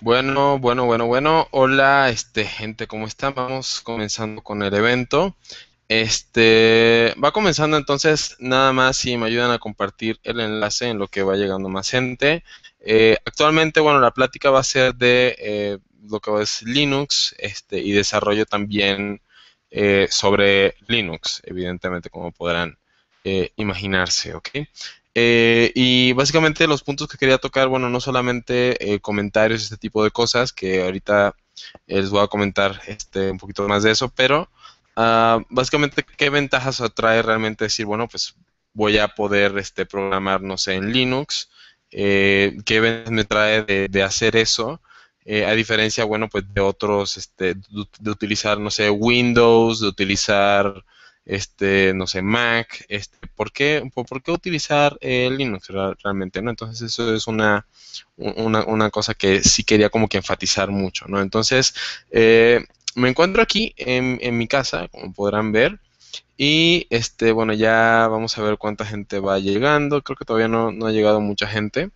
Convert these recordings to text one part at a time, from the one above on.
Bueno, bueno, bueno, bueno. Hola, este gente, ¿cómo están? Vamos comenzando con el evento. Este va comenzando entonces, nada más si me ayudan a compartir el enlace en lo que va llegando más gente. Eh, actualmente, bueno, la plática va a ser de eh, lo que es Linux este, y desarrollo también eh, sobre Linux, evidentemente, como podrán imaginarse, ¿ok? Eh, y básicamente los puntos que quería tocar, bueno, no solamente eh, comentarios, este tipo de cosas, que ahorita eh, les voy a comentar este, un poquito más de eso, pero ah, básicamente qué ventajas atrae realmente decir, bueno, pues voy a poder este, programar, no sé, en Linux, eh, qué ventajas me trae de, hacer eso, eh, a diferencia, bueno, pues de otros, este, de utilizar, no sé, Windows, de utilizar este, no sé, Mac, este, ¿por qué, por, qué utilizar el Linux realmente, no? Entonces eso es una, una, cosa que sí quería como que enfatizar mucho, ¿no? Entonces, eh, me encuentro aquí en, mi casa, como podrán ver, y este, bueno, ya vamos a ver cuánta gente va llegando. Creo que todavía no ha llegado mucha gente.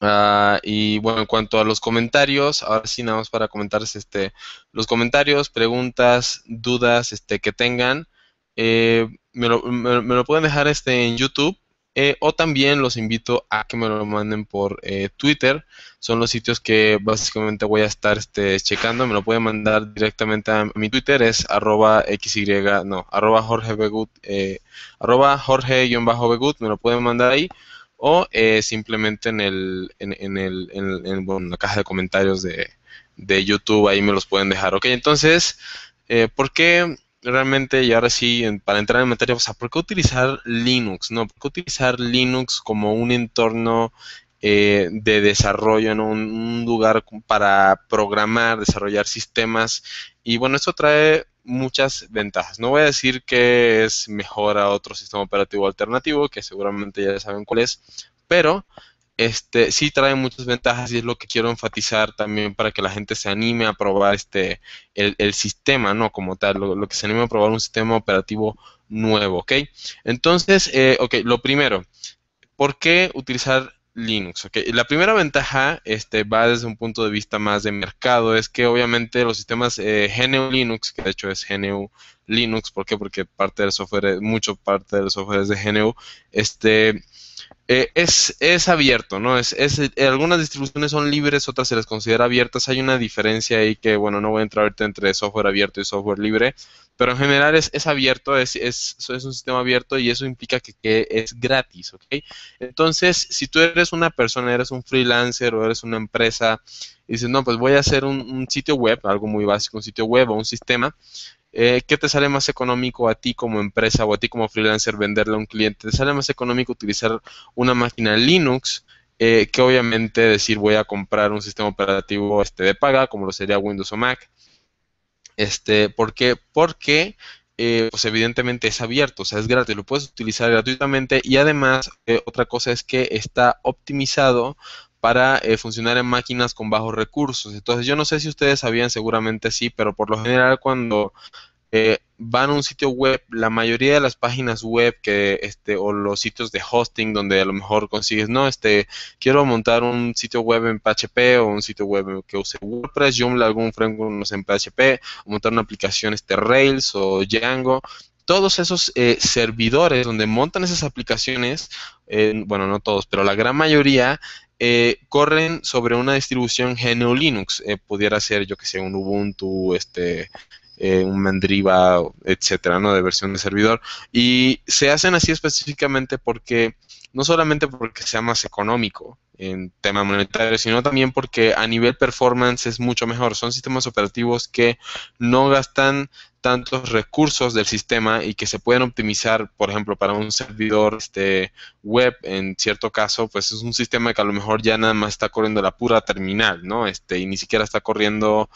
Ah, y bueno, en cuanto a los comentarios, ahora sí nada más para comentarles este, los comentarios, preguntas, dudas este, que tengan, eh, me, lo, me, lo, pueden dejar este, en YouTube eh, o también los invito a que me lo manden por eh, Twitter. Son los sitios que básicamente voy a estar este, checando. Me lo pueden mandar directamente a mi Twitter, es arroba xy, no, arroba Jorge Begut, arroba Jorge-Begut, me lo pueden mandar ahí o eh, simplemente en, el, en, el, en, la caja de comentarios de, de, YouTube, ahí me los pueden dejar. Ok, entonces, eh, ¿por qué realmente, y ahora sí, para entrar en materia, o sea, ¿por qué utilizar Linux? ¿No? ¿Por qué utilizar Linux como un entorno eh, de desarrollo, en un, un, lugar para programar, desarrollar sistemas. Y bueno, esto trae muchas ventajas. No voy a decir que es mejor a otro sistema operativo alternativo, que seguramente ya saben cuál es, pero este, sí trae muchas ventajas y es lo que quiero enfatizar también para que la gente se anime a probar este, el, sistema, ¿no? Como tal, lo, que se anime a probar un sistema operativo nuevo, ¿ok? Entonces, eh, ok, lo primero, ¿por qué utilizar Linux. Okay. La primera ventaja este, va desde un punto de vista más de mercado, es que obviamente los sistemas eh, GNU Linux, que de hecho es GNU Linux, ¿por qué? Porque parte del software, mucho parte del software es de GNU, este, eh, es, es, abierto, ¿no? Es, es, eh, algunas distribuciones son libres, otras se les considera abiertas. Hay una diferencia ahí que, bueno, no voy a entrar entre software abierto y software libre, pero en general es, abierto, es, es, es, un sistema abierto y eso implica que, que, es gratis, ¿ok? Entonces, si tú eres una persona, eres un freelancer o eres una empresa y dices, no, pues voy a hacer un, sitio web, algo muy básico, un sitio web o un sistema, eh, ¿qué te sale más económico a ti como empresa o a ti como freelancer venderle a un cliente? ¿Te sale más económico utilizar una máquina Linux? Eh, que obviamente decir voy a comprar un sistema operativo este de paga como lo sería Windows o Mac este ¿por qué? porque eh, pues evidentemente es abierto, o sea, es gratis, lo puedes utilizar gratuitamente y además otra cosa es que está optimizado para eh, funcionar en máquinas con bajos recursos. Entonces, yo no sé si ustedes sabían, seguramente sí, pero por lo general cuando eh, van a un sitio web, la mayoría de las páginas web que este o los sitios de hosting donde a lo mejor consigues, no, este quiero montar un sitio web en PHP o un sitio web que use WordPress, Joomla, algún framework en PHP, montar una aplicación este Rails o Django, todos esos eh, servidores donde montan esas aplicaciones, bueno, no todos, pero la gran mayoría eh, corren sobre una distribución GNU Linux. Eh, pudiera ser, yo que sé, un Ubuntu, este, eh, un Mandriva, etcétera, ¿no? De versión de servidor. Y se hacen así específicamente porque, no solamente porque sea más económico en tema monetario, sino también porque a nivel performance es mucho mejor. Son sistemas operativos que no gastan tantos recursos del sistema y que se pueden optimizar, por ejemplo, para un servidor este, web, en cierto caso, pues es un sistema que a lo mejor ya nada más está corriendo la pura terminal, ¿no? Este, y ni siquiera está corriendo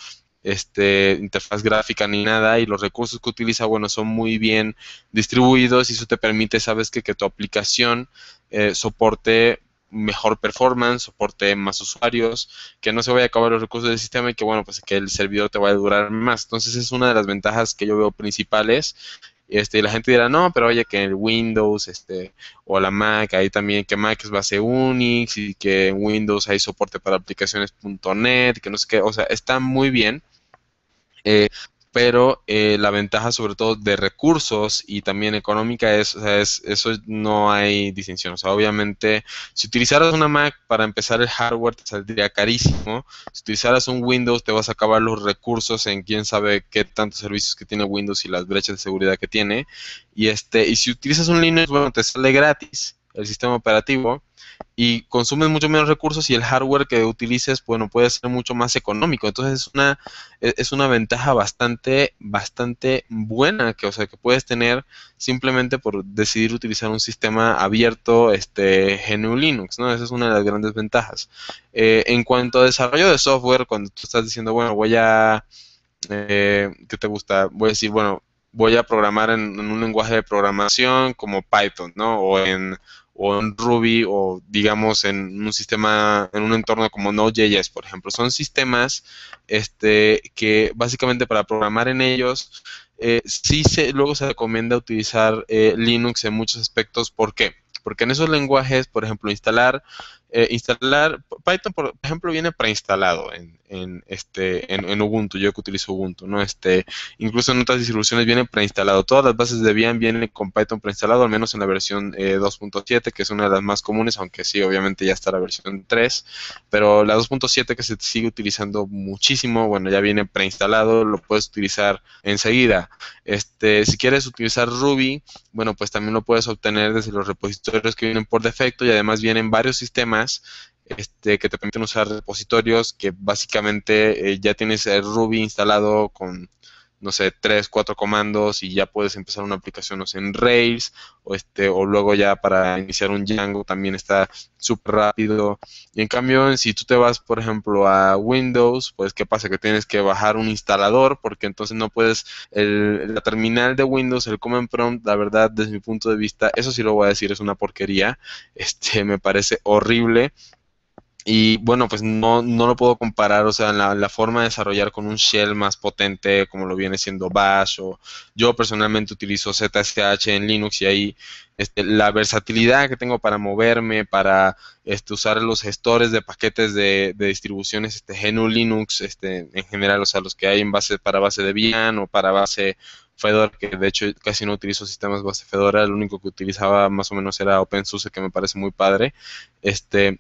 este, interfaz gráfica ni nada y los recursos que utiliza, bueno, son muy bien distribuidos y eso te permite, sabes que, que tu aplicación eh, soporte mejor performance, soporte más usuarios, que no se vaya a acabar los recursos del sistema y que bueno, pues que el servidor te vaya a durar más. Entonces es una de las ventajas que yo veo principales. Este, la gente dirá, no, pero oye que el Windows este, o la Mac, ahí también que Mac es base Unix y que en Windows hay soporte para aplicaciones .NET, que no sé qué, o sea, está muy bien. Eh, pero eh, la ventaja sobre todo de recursos y también económica es, o sea, es, eso no hay distinción. O sea, obviamente, si utilizaras una Mac para empezar el hardware te saldría carísimo. Si utilizaras un Windows te vas a acabar los recursos en quién sabe qué tantos servicios que tiene Windows y las brechas de seguridad que tiene. Y este, y si utilizas un Linux, bueno, te sale gratis el sistema operativo y consumen mucho menos recursos y el hardware que utilices bueno puede ser mucho más económico entonces es una e, es una ventaja bastante bastante buena que o sea que puedes tener simplemente por decidir utilizar un sistema abierto este GNU Linux no esa es una de las grandes ventajas eh, en cuanto a desarrollo de software cuando tú estás diciendo bueno voy a eh, qué te gusta voy a decir bueno voy a programar en, en, un lenguaje de programación como Python, ¿no? O en, o en Ruby o digamos en un sistema, en un entorno como Node.js, por ejemplo. Son sistemas este, que básicamente para programar en ellos, eh, sí se, luego se recomienda utilizar eh, Linux en muchos aspectos. ¿Por qué? Porque en esos lenguajes, por ejemplo, instalar, eh, instalar Python, por ejemplo, viene preinstalado en, en, este, en, Ubuntu, yo que utilizo Ubuntu, ¿no? Este, incluso en otras distribuciones viene preinstalado, todas las bases de Debian vienen con Python preinstalado, al menos en la versión 2.7, eh, que es una de las más comunes, aunque sí, obviamente ya está la versión 3, pero la 2.7 que se sigue utilizando muchísimo, bueno, ya viene preinstalado, lo puedes utilizar enseguida. Este, si quieres utilizar Ruby, bueno, pues también lo puedes obtener desde los repositorios que vienen por defecto y además vienen varios sistemas este, que te permiten usar repositorios que básicamente eh, ya tienes el Ruby instalado con, no sé, tres, cuatro comandos y ya puedes empezar una aplicación, no sé, en Rails o, este, o luego ya para iniciar un Django también está súper rápido. Y en cambio, si tú te vas, por ejemplo, a Windows, pues ¿qué pasa? Que tienes que bajar un instalador porque entonces no puedes, el, la terminal de Windows, el Common Prompt, la verdad, desde mi punto de vista, eso sí lo voy a decir, es una porquería, este, me parece horrible y bueno, pues no, no lo puedo comparar, o sea, la, forma de desarrollar con un shell más potente como lo viene siendo Bash o yo personalmente utilizo ZSH en Linux y ahí este, la versatilidad que tengo para moverme, para este, usar los gestores de paquetes de, de distribuciones este, GNU Linux este, en general, o sea, los que hay en base para base Debian o para base Fedora, que de hecho casi no utilizo sistemas base Fedora, lo único que utilizaba más o menos era OpenSUSE, que me parece muy padre. Este,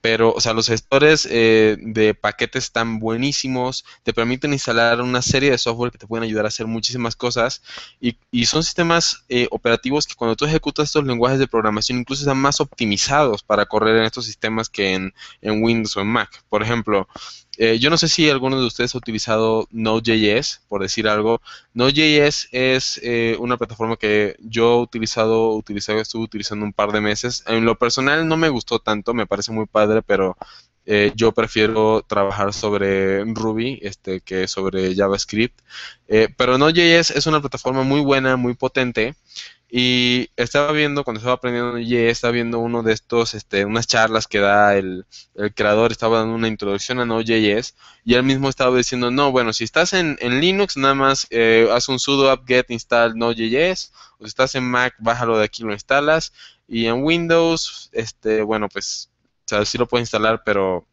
pero, o sea, los gestores eh, de paquetes están buenísimos, te permiten instalar una serie de software que te pueden ayudar a hacer muchísimas cosas y, son sistemas eh, operativos que cuando tú ejecutas estos lenguajes de programación incluso están más optimizados para correr en estos sistemas que en, en Windows o en Mac. Por ejemplo, eh, yo no sé si alguno de ustedes ha utilizado Node.js, por decir algo. Node.js es eh, una plataforma que yo he utilizado, estuve utilizando un par de meses. En lo personal no me gustó tanto, me parece muy padre, pero eh, yo prefiero trabajar sobre Ruby este, que sobre JavaScript. pero Node.js es una plataforma muy buena, muy potente. Y estaba viendo, cuando estaba aprendiendo Node.js, estaba viendo uno de estos, este, unas charlas que da el, el creador, estaba dando una introducción a Node.js, y él mismo estaba diciendo, no, bueno, si estás en, Linux, nada más eh, haz un sudo apt-get install Node.js, o si estás en Mac, bájalo de aquí, lo instalas, y en Windows, este, bueno, pues, o sea, sí lo puedes instalar, pero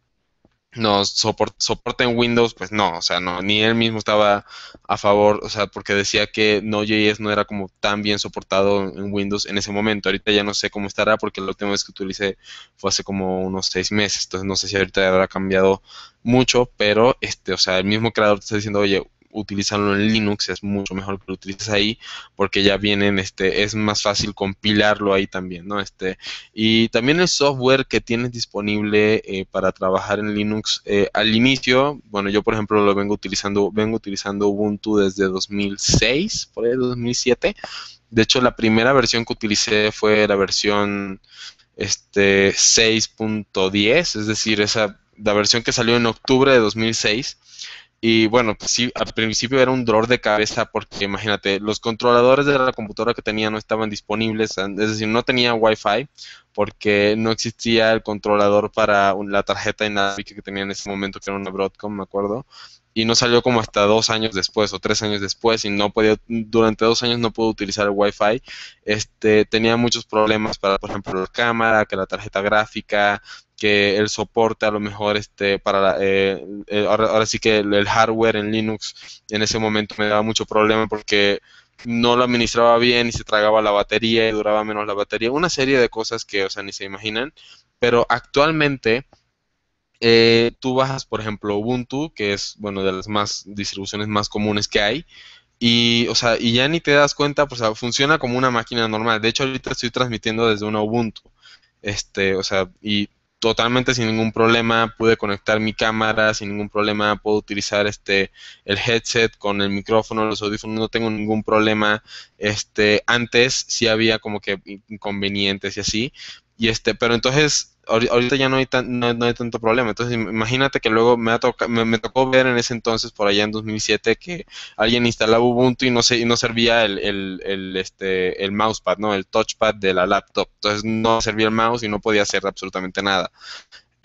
no soporte, en Windows, pues no, o sea, no, ni él mismo estaba a favor, o sea, porque decía que Node.js no era como tan bien soportado en Windows en ese momento. Ahorita ya no sé cómo estará porque la última vez que utilicé fue hace como unos seis meses, entonces no sé si ahorita habrá cambiado mucho, pero, este, o sea, el mismo creador te está diciendo, oye, utilizarlo en Linux es mucho mejor que lo utilices ahí porque ya vienen, este, es más fácil compilarlo ahí también, ¿no? Este, y también el software que tienes disponible eh, para trabajar en Linux eh, al inicio, bueno, yo por ejemplo lo vengo utilizando, vengo utilizando Ubuntu desde 2006, por ahí 2007. De hecho, la primera versión que utilicé fue la versión este 6.10, es decir, esa la versión que salió en octubre de 2006. Y bueno, pues sí, al principio era un dolor de cabeza porque imagínate, los controladores de la computadora que tenía no estaban disponibles, es decir, no tenía Wi-Fi porque no existía el controlador para la tarjeta inalámbrica que tenía en ese momento, que era una Broadcom, me acuerdo y no salió como hasta dos años después o tres años después y no podía durante dos años no pudo utilizar el Wi-Fi este tenía muchos problemas para por ejemplo la cámara que la tarjeta gráfica que el soporte a lo mejor este para eh, eh, ahora, sí que el, hardware en Linux en ese momento me daba mucho problema porque no lo administraba bien y se tragaba la batería y duraba menos la batería una serie de cosas que o sea ni se imaginan pero actualmente eh, tú bajas, por ejemplo, Ubuntu, que es, bueno, de las más distribuciones más comunes que hay, y, o sea, y ya ni te das cuenta, pues, funciona como una máquina normal. De hecho, ahorita estoy transmitiendo desde una Ubuntu. Este, o sea, y totalmente sin ningún problema, pude conectar mi cámara sin ningún problema, puedo utilizar este el headset con el micrófono, los audífonos, no tengo ningún problema. Este, antes sí había como que inconvenientes y así. Y este, pero entonces ahorita ya no hay, no, hay tanto problema. Entonces, imagínate que luego me, me, tocó ver en ese entonces, por allá en 2007, que alguien instalaba Ubuntu y no, no servía el, el, el, este, el mousepad, ¿no? El touchpad de la laptop. Entonces, no servía el mouse y no podía hacer absolutamente nada.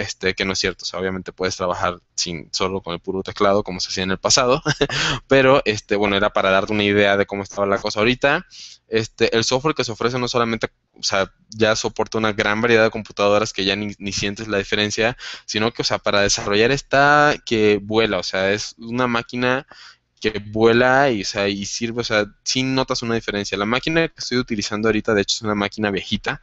Este, que no es cierto. sea, obviamente puedes trabajar sin, solo con el puro teclado, como se hacía en el pasado, pero este, bueno, era para darte una idea de cómo estaba la cosa ahorita. Este, el software que se ofrece no solamente, ya soporta una gran variedad de computadoras que ya ni, sientes la diferencia, sino que, para desarrollar está que vuela, o sea, es una máquina que vuela y, y sirve, o sea, notas una diferencia. La máquina que estoy utilizando ahorita, de hecho, es una máquina viejita,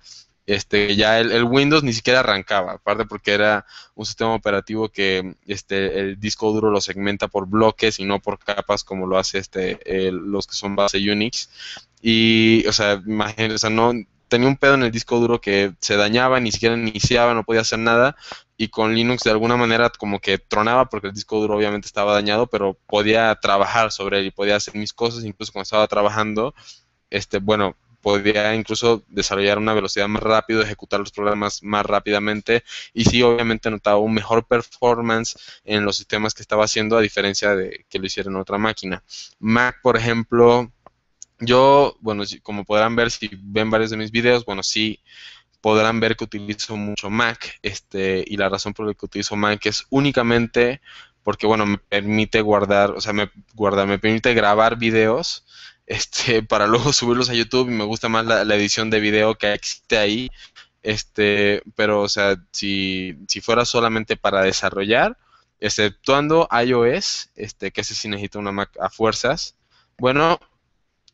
este, ya el, el, Windows ni siquiera arrancaba, aparte porque era un sistema operativo que este, el disco duro lo segmenta por bloques y no por capas como lo hace este, los que son base Unix. Y, o sea, no, tenía un pedo en el disco duro que se dañaba, ni siquiera iniciaba, no podía hacer nada. Y con Linux de alguna manera como que tronaba porque el disco duro obviamente estaba dañado, pero podía trabajar sobre él y podía hacer mis cosas, incluso cuando estaba trabajando, este, bueno, podía incluso desarrollar una velocidad más rápido, ejecutar los programas más rápidamente y sí, obviamente notaba un mejor performance en los sistemas que estaba haciendo a diferencia de que lo hiciera en otra máquina. Mac, por ejemplo, yo, bueno, como podrán ver si ven varios de mis videos, bueno, sí podrán ver que utilizo mucho Mac, este, y la razón por la que utilizo Mac es únicamente porque, bueno, me permite guardar, o sea, me, guarda, me permite grabar videos este, para luego subirlos a YouTube y me gusta más la, edición de video que existe ahí. Este, pero, o sea, si, si fuera solamente para desarrollar, exceptuando iOS, este, que ese sí necesita una Mac a fuerzas. Bueno,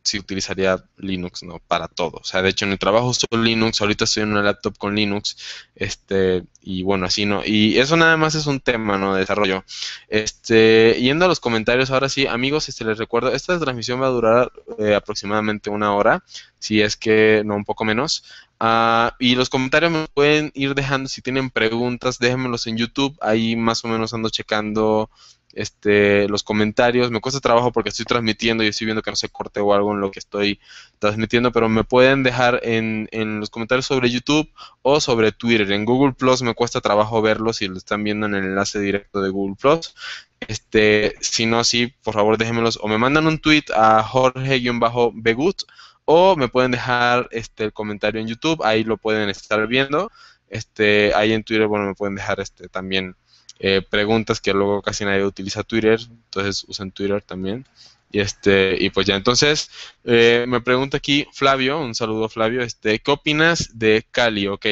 sí utilizaría Linux, ¿no? Para todo. O sea, de hecho en el trabajo uso Linux, ahorita estoy en una laptop con Linux, este, y bueno, así, ¿no? Y eso nada más es un tema, ¿no? De desarrollo. Este, yendo a los comentarios, ahora sí, amigos, este, les recuerdo, esta transmisión va a durar eh, aproximadamente una hora, si es que, no, un poco menos. Ah, y los comentarios me pueden ir dejando, si tienen preguntas, déjenmelos en YouTube, ahí más o menos ando checando este, los comentarios. Me cuesta trabajo porque estoy transmitiendo y estoy viendo que no se corte o algo en lo que estoy transmitiendo, pero me pueden dejar en, los comentarios sobre YouTube o sobre Twitter. En Google Plus me cuesta trabajo verlos si lo están viendo en el enlace directo de Google Plus. Este, si no, sí, por favor déjenmelos o me mandan un tweet a Jorge-Begut o me pueden dejar este, el comentario en YouTube, ahí lo pueden estar viendo. Este, ahí en Twitter, bueno, me pueden dejar este, también eh, preguntas que luego casi nadie utiliza Twitter, entonces usan Twitter también. Y este, y pues ya, entonces, eh, me pregunta aquí Flavio, un saludo Flavio, este, ¿qué opinas de Cali? Ok.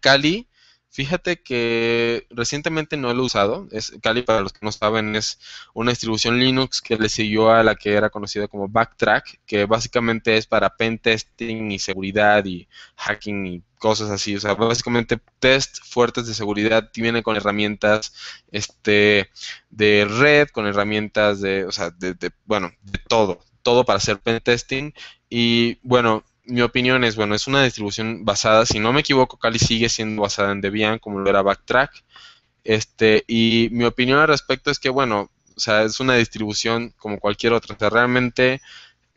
Cali, fíjate que recientemente no lo he usado. Es, Cali, para los que no saben, es una distribución Linux que le siguió a la que era conocida como Backtrack, que básicamente es para pentesting y seguridad y hacking y cosas así. O sea, básicamente test fuertes de seguridad viene con herramientas este, de red, con herramientas de, o sea, de, bueno, de todo, todo para hacer testing Y bueno, mi opinión es, bueno, es una distribución basada, si no me equivoco, Cali sigue siendo basada en Debian, como lo era Backtrack. Este, y mi opinión al respecto es que, bueno, o sea, es una distribución como cualquier otra. O sea, realmente...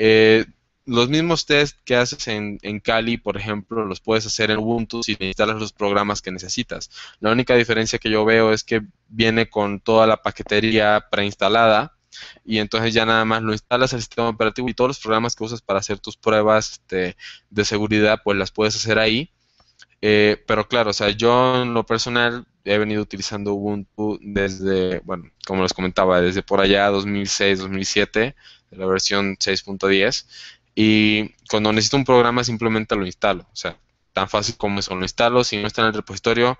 Eh, los mismos test que haces en, en, Kali, por ejemplo, los puedes hacer en Ubuntu si instalas los programas que necesitas. La única diferencia que yo veo es que viene con toda la paquetería preinstalada y entonces ya nada más lo instalas al sistema operativo y todos los programas que usas para hacer tus pruebas este, de seguridad, pues las puedes hacer ahí. Eh, pero claro, o sea, yo en lo personal he venido utilizando Ubuntu desde, bueno, como les comentaba, desde por allá 2006, 2007, la versión 6.10. Y cuando necesito un programa simplemente lo instalo. O sea, tan fácil como eso, lo instalo. Si no está en el repositorio,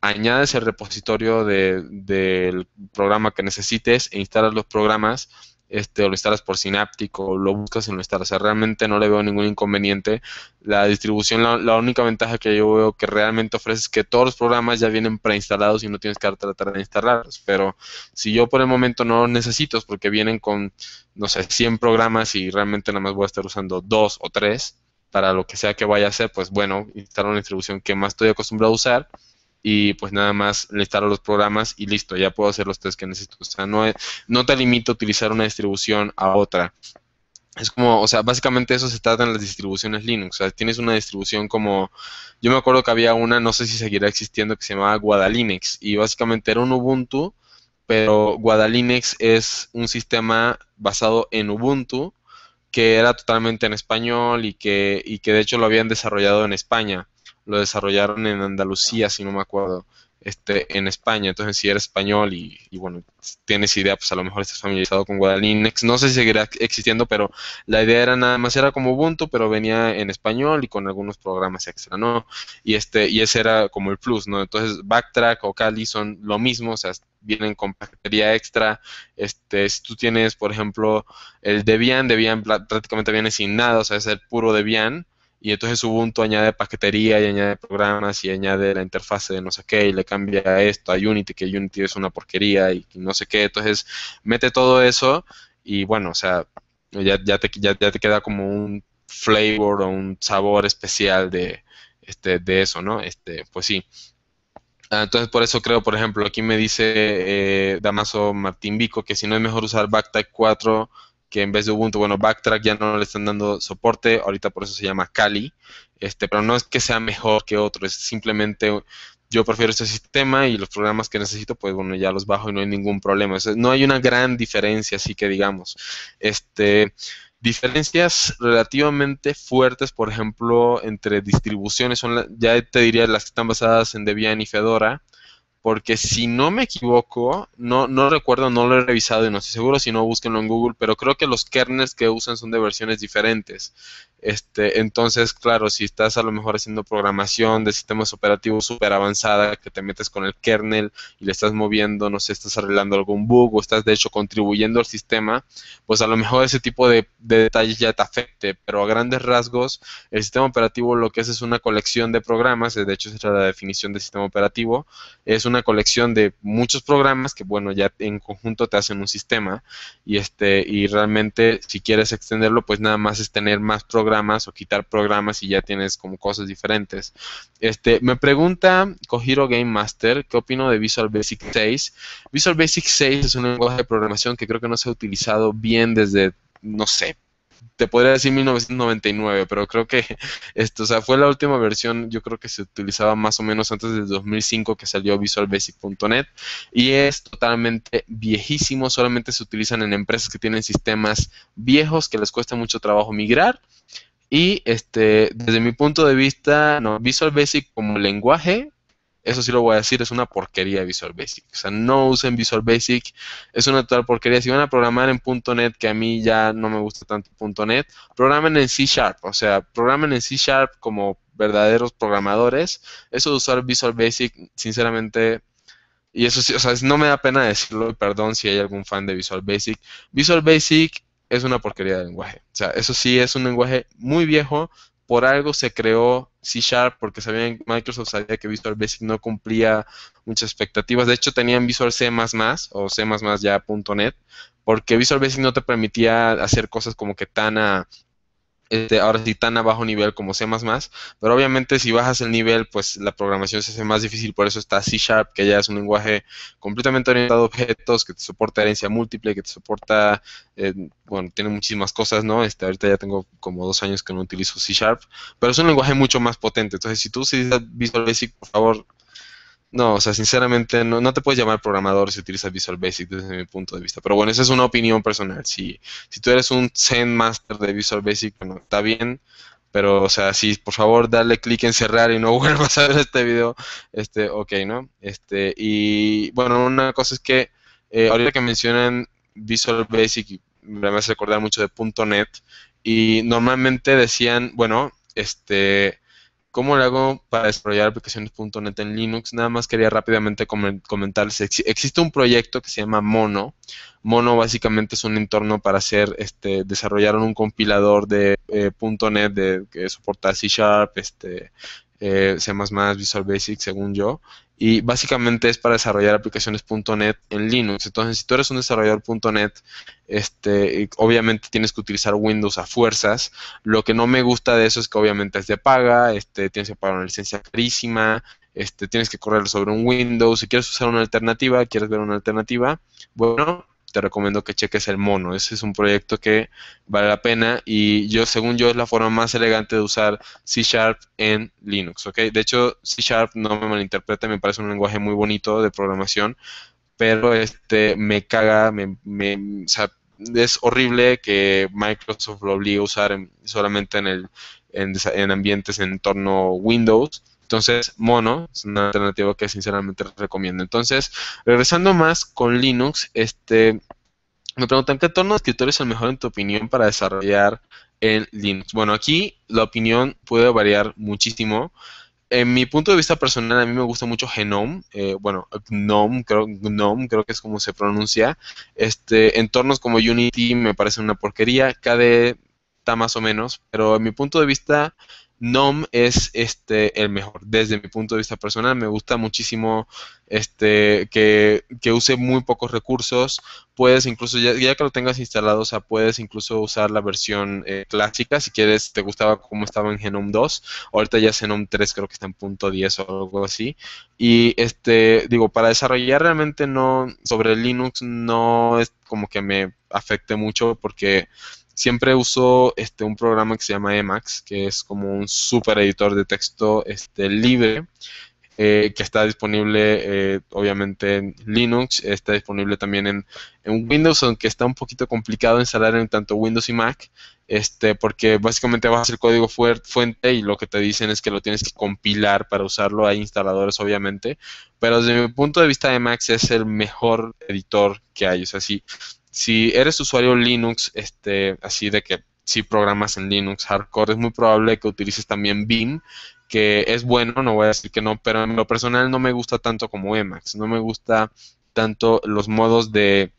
añades el repositorio del programa que necesites e instalas los programas este, o lo instalas por sináptico o lo buscas en lo instalas. O sea, realmente no le veo ningún inconveniente. La distribución, la, única ventaja que yo veo que realmente ofrece es que todos los programas ya vienen preinstalados y no tienes que tratar de instalarlos. Pero si yo por el momento no los necesito, porque vienen con, no sé, 100 programas y realmente nada más voy a estar usando dos o tres para lo que sea que vaya a hacer, pues bueno, instalar una distribución que más estoy acostumbrado a usar y pues nada más le instalo los programas y listo, ya puedo hacer los tres que necesito. O sea, no, no te limito a utilizar una distribución a otra. Es como, o sea, básicamente eso se trata en las distribuciones Linux. O sea, tienes una distribución como, yo me acuerdo que había una, no sé si seguirá existiendo, que se llamaba Guadalinex. Y básicamente era un Ubuntu, pero Guadalinex es un sistema basado en Ubuntu, que era totalmente en español y que, y que de hecho lo habían desarrollado en España lo desarrollaron en Andalucía, si no me acuerdo, este, en España. Entonces, si eres español y, bueno, tienes idea, pues a lo mejor estás familiarizado con Guadalinex. No sé si seguirá existiendo, pero la idea era nada más, era como Ubuntu, pero venía en español y con algunos programas extra, ¿no? Y, este, y ese era como el plus, ¿no? Entonces, Backtrack o Kali son lo mismo, o sea, vienen con paquetería extra. Este, si tú tienes, por ejemplo, el Debian, Debian prácticamente viene sin nada, o sea, es el puro Debian y entonces Ubuntu añade paquetería y añade programas y añade la interfase de no sé qué y le cambia esto a Unity, que Unity es una porquería y no sé qué. Entonces mete todo eso y bueno, o sea, ya, te, ya, te queda como un flavor o un sabor especial de, este, de eso, ¿no? Este, pues sí. Ah, entonces, por eso creo, por ejemplo, aquí me dice eh, Damaso Martín Vico que si no es mejor usar Backtype 4 que en vez de Ubuntu, bueno, Backtrack ya no le están dando soporte, ahorita por eso se llama Kali, este, pero no es que sea mejor que otro, es simplemente yo prefiero este sistema y los programas que necesito, pues bueno, ya los bajo y no hay ningún problema. no hay una gran diferencia, así que digamos. Este, diferencias relativamente fuertes, por ejemplo, entre distribuciones, son ya te diría las que están basadas en Debian y Fedora, porque si no me equivoco, no, no recuerdo, no lo he revisado y no estoy seguro, si no búsquenlo en Google, pero creo que los kernels que usan son de versiones diferentes. Este, entonces, claro, si estás a lo mejor haciendo programación de sistemas operativos súper avanzada, que te metes con el kernel y le estás moviendo, no sé, estás arreglando algún bug o estás de hecho contribuyendo al sistema, pues a lo mejor ese tipo de, detalles ya te afecte, pero a grandes rasgos, el sistema operativo lo que hace es una colección de programas, de hecho esa es la definición de sistema operativo, es una colección de muchos programas que, bueno, ya en conjunto te hacen un sistema y, este, y realmente si quieres extenderlo, pues nada más es tener más programas o quitar programas y ya tienes como cosas diferentes. Este, me pregunta Kojiro Game Master, ¿qué opino de Visual Basic 6? Visual Basic 6 es un lenguaje de programación que creo que no se ha utilizado bien desde, no sé, te podría decir 1999, pero creo que esto, o sea, fue la última versión, yo creo que se utilizaba más o menos antes del 2005 que salió Visual Basic.net y es totalmente viejísimo, solamente se utilizan en empresas que tienen sistemas viejos que les cuesta mucho trabajo migrar. Y este, desde mi punto de vista, no, Visual Basic como lenguaje eso sí lo voy a decir, es una porquería Visual Basic. O sea, no usen Visual Basic, es una total porquería. Si van a programar en .NET, que a mí ya no me gusta tanto .NET, programen en C Sharp, o sea, programen en C Sharp como verdaderos programadores. Eso de usar Visual Basic, sinceramente, y eso sí, o sea, no me da pena decirlo, perdón si hay algún fan de Visual Basic. Visual Basic es una porquería de lenguaje. O sea, eso sí es un lenguaje muy viejo, por algo se creó C Sharp, porque sabían, Microsoft sabía que Visual Basic no cumplía muchas expectativas. De hecho, tenían Visual C o C ya .NET, porque Visual Basic no te permitía hacer cosas como que tan a, este, ahora sí tan a bajo nivel como C++, pero obviamente si bajas el nivel, pues la programación se hace más difícil, por eso está C Sharp, que ya es un lenguaje completamente orientado a objetos, que te soporta herencia múltiple, que te soporta, eh, bueno, tiene muchísimas cosas, ¿no? Este, ahorita ya tengo como dos años que no utilizo C Sharp, pero es un lenguaje mucho más potente, entonces si tú usas Visual Basic, por favor, no, o sea, sinceramente no, no, te puedes llamar programador si utilizas Visual Basic desde mi punto de vista. Pero bueno, esa es una opinión personal. Si, si tú eres un Zen Master de Visual Basic, bueno, está bien. Pero, o sea, si por favor, dale clic en cerrar y no vuelvas a ver este video. Este, ok, ¿no? Este, y bueno, una cosa es que eh, ahorita que mencionan Visual Basic, me hace recordar mucho de .NET. Y normalmente decían, bueno, este ¿Cómo lo hago para desarrollar aplicaciones.NET en Linux? Nada más quería rápidamente comentarles. Existe un proyecto que se llama Mono. Mono básicamente es un entorno para hacer, este, un compilador de eh, .NET de, que soporta C Sharp, este, eh, más Visual Basic, según yo. Y básicamente es para desarrollar aplicaciones .NET en Linux. Entonces, si tú eres un desarrollador .NET, este, obviamente tienes que utilizar Windows a fuerzas. Lo que no me gusta de eso es que obviamente es de paga, este, tienes que pagar una licencia carísima, este, tienes que correr sobre un Windows. Si quieres usar una alternativa, quieres ver una alternativa, bueno, te recomiendo que cheques el mono. Ese es un proyecto que vale la pena y yo, según yo, es la forma más elegante de usar C Sharp en Linux. De hecho, C Sharp no me malinterprete, me parece un lenguaje muy bonito de programación, pero este me caga, me, es horrible que Microsoft lo obligue a usar solamente en, el, en, en ambientes en entorno Windows entonces, Mono es una alternativa que sinceramente recomiendo. Entonces, regresando más con Linux, este, me preguntan, ¿qué entorno de escritorio es el mejor en tu opinión para desarrollar en Linux? Bueno, aquí la opinión puede variar muchísimo en mi punto de vista personal, a mí me gusta mucho GNOME. Eh, bueno, GNOME creo, creo que es como se pronuncia. Este, entornos como Unity me parecen una porquería, KDE está más o menos, pero en mi punto de vista, Nom es este el mejor. Desde mi punto de vista personal, me gusta muchísimo este que, use muy pocos recursos. Puedes incluso, ya, que lo tengas instalado, o sea, puedes incluso usar la versión eh, clásica si quieres, te gustaba cómo estaba en Genome 2. Ahorita ya es Genome 3, creo que está en punto 10 o algo así. Y este, digo, para desarrollar realmente no, sobre Linux no es como que me afecte mucho porque siempre uso este, un programa que se llama Emacs, que es como un super editor de texto este, libre, eh, que está disponible eh, obviamente en Linux, está disponible también en, Windows, aunque está un poquito complicado instalar en tanto Windows y Mac, este, porque básicamente vas el código fuente y lo que te dicen es que lo tienes que compilar para usarlo. Hay instaladores obviamente, pero desde mi punto de vista Emacs es el mejor editor que hay. O sea, si eres usuario Linux, este, así de que si programas en Linux hardcore, es muy probable que utilices también BIM, que es bueno, no voy a decir que no, pero en lo personal no me gusta tanto como Emacs, no me gusta tanto los modos de,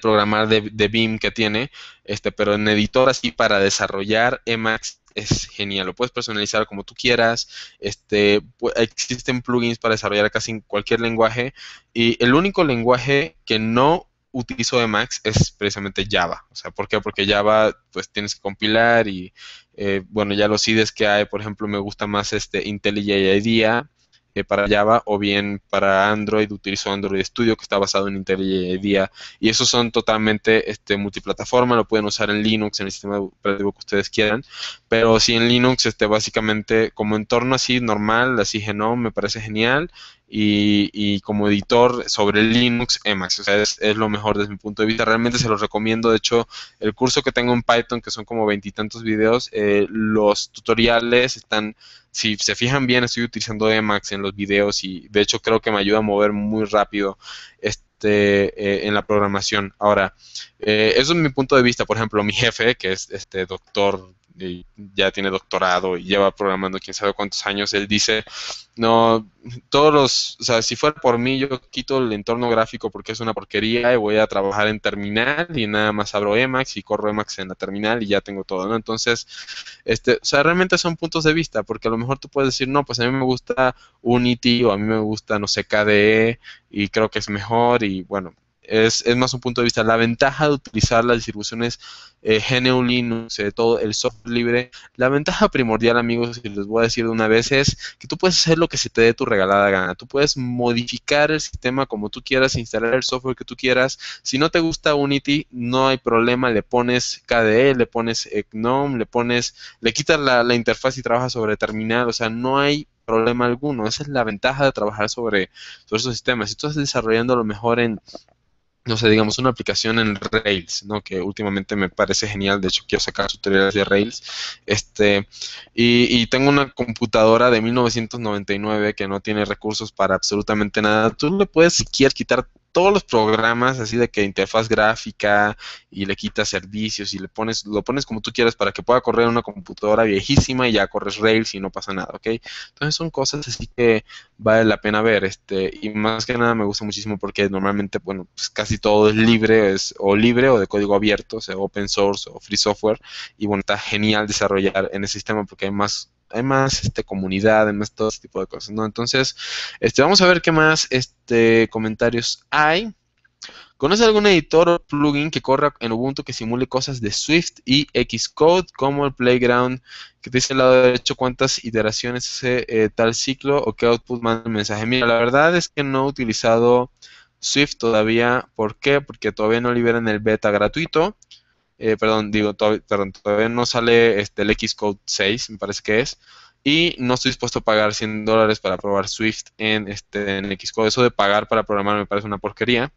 programar de, de BIM que tiene, este, pero en editor así para desarrollar Emacs es genial, lo puedes personalizar como tú quieras, este, existen plugins para desarrollar casi en cualquier lenguaje y el único lenguaje que no utilizo de Max es precisamente Java. O sea, ¿por qué? Porque Java pues tienes que compilar y eh, bueno, ya los IDEs que hay, por ejemplo, me gusta más este IntelliJ IDEA eh, para Java o bien para Android utilizo Android Studio que está basado en IntelliJ IDEA y esos son totalmente este, multiplataforma, lo pueden usar en Linux, en el sistema operativo que ustedes quieran, pero si en Linux este, básicamente como entorno así normal, así Genome me parece genial y, como editor sobre Linux Emacs. O sea, es, lo mejor desde mi punto de vista. Realmente se los recomiendo. De hecho, el curso que tengo en Python, que son como veintitantos videos, eh, los tutoriales están, si se fijan bien, estoy utilizando Emacs en los videos y de hecho creo que me ayuda a mover muy rápido. Este, eh, en la programación. Ahora, eh, eso es mi punto de vista. Por ejemplo, mi jefe, que es este doctor ya tiene doctorado y lleva programando quién sabe cuántos años, él dice, no, todos los, o sea, si fuera por mí, yo quito el entorno gráfico porque es una porquería y voy a trabajar en terminal y nada más abro Emacs y corro Emacs en la terminal y ya tengo todo, ¿no? Entonces, este, o sea, realmente son puntos de vista, porque a lo mejor tú puedes decir, no, pues a mí me gusta Unity o a mí me gusta, no sé, KDE y creo que es mejor y bueno, es, más un punto de vista. La ventaja de utilizar las distribuciones eh, GNU Linux, de eh, todo el software libre, la ventaja primordial, amigos, y les voy a decir de una vez, es que tú puedes hacer lo que se te dé tu regalada gana. Tú puedes modificar el sistema como tú quieras, instalar el software que tú quieras. Si no te gusta Unity, no hay problema, le pones KDE, le pones GNOME, le pones, le quitas la, interfaz y trabajas sobre terminal, o sea, no hay problema alguno. Esa es la ventaja de trabajar sobre, sobre esos sistemas. Si tú estás desarrollando lo mejor en no sé, digamos una aplicación en Rails, ¿no? Que últimamente me parece genial, de hecho quiero sacar tutoriales de Rails. Este, y, y, tengo una computadora de 1999 que no tiene recursos para absolutamente nada. Tú le puedes si quieres quitar todos los programas, así de que interfaz gráfica y le quitas servicios y le pones, lo pones como tú quieras para que pueda correr una computadora viejísima y ya corres Rails y no pasa nada, ¿ok? Entonces son cosas así que vale la pena ver, este, y más que nada me gusta muchísimo porque normalmente, bueno, pues casi todo es libre, es o libre o de código abierto, o sea, open source o free software, y bueno, está genial desarrollar en ese sistema porque hay más hay más este, comunidad, hay más todo tipo de cosas, ¿no? Entonces, este, vamos a ver qué más este, comentarios hay. ¿Conoce algún editor o plugin que corra en Ubuntu que simule cosas de Swift y Xcode, como el Playground, que te dice al lado derecho cuántas iteraciones hace eh, tal ciclo o qué output manda el mensaje? Mira, la verdad es que no he utilizado Swift todavía. ¿Por qué? Porque todavía no liberan el beta gratuito. Eh, perdón, digo, todavía, perdón, todavía no sale este, el Xcode 6, me parece que es, y no estoy dispuesto a pagar 100 dólares para probar Swift en, este, en Xcode. Eso de pagar para programar me parece una porquería.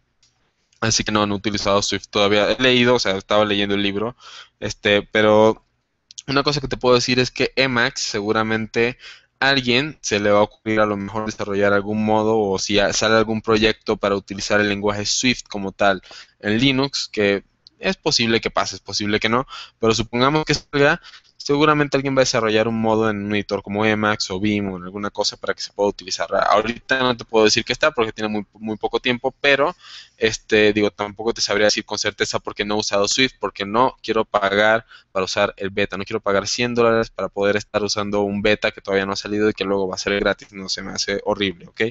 Así que no, han he utilizado Swift todavía. He leído, o sea, estaba leyendo el libro, este, pero una cosa que te puedo decir es que Emacs seguramente a alguien se le va a ocurrir a lo mejor desarrollar algún modo o si sale algún proyecto para utilizar el lenguaje Swift como tal en Linux, que es posible que pase, es posible que no, pero supongamos que salga, seguramente alguien va a desarrollar un modo en un editor como Emacs o Vim o en alguna cosa para que se pueda utilizar. Ahorita no te puedo decir que está porque tiene muy, poco tiempo, pero este digo, tampoco te sabría decir con certeza porque no he usado Swift, porque no quiero pagar para usar el beta, no quiero pagar 100 dólares para poder estar usando un beta que todavía no ha salido y que luego va a ser gratis, no se me hace horrible, ¿ok?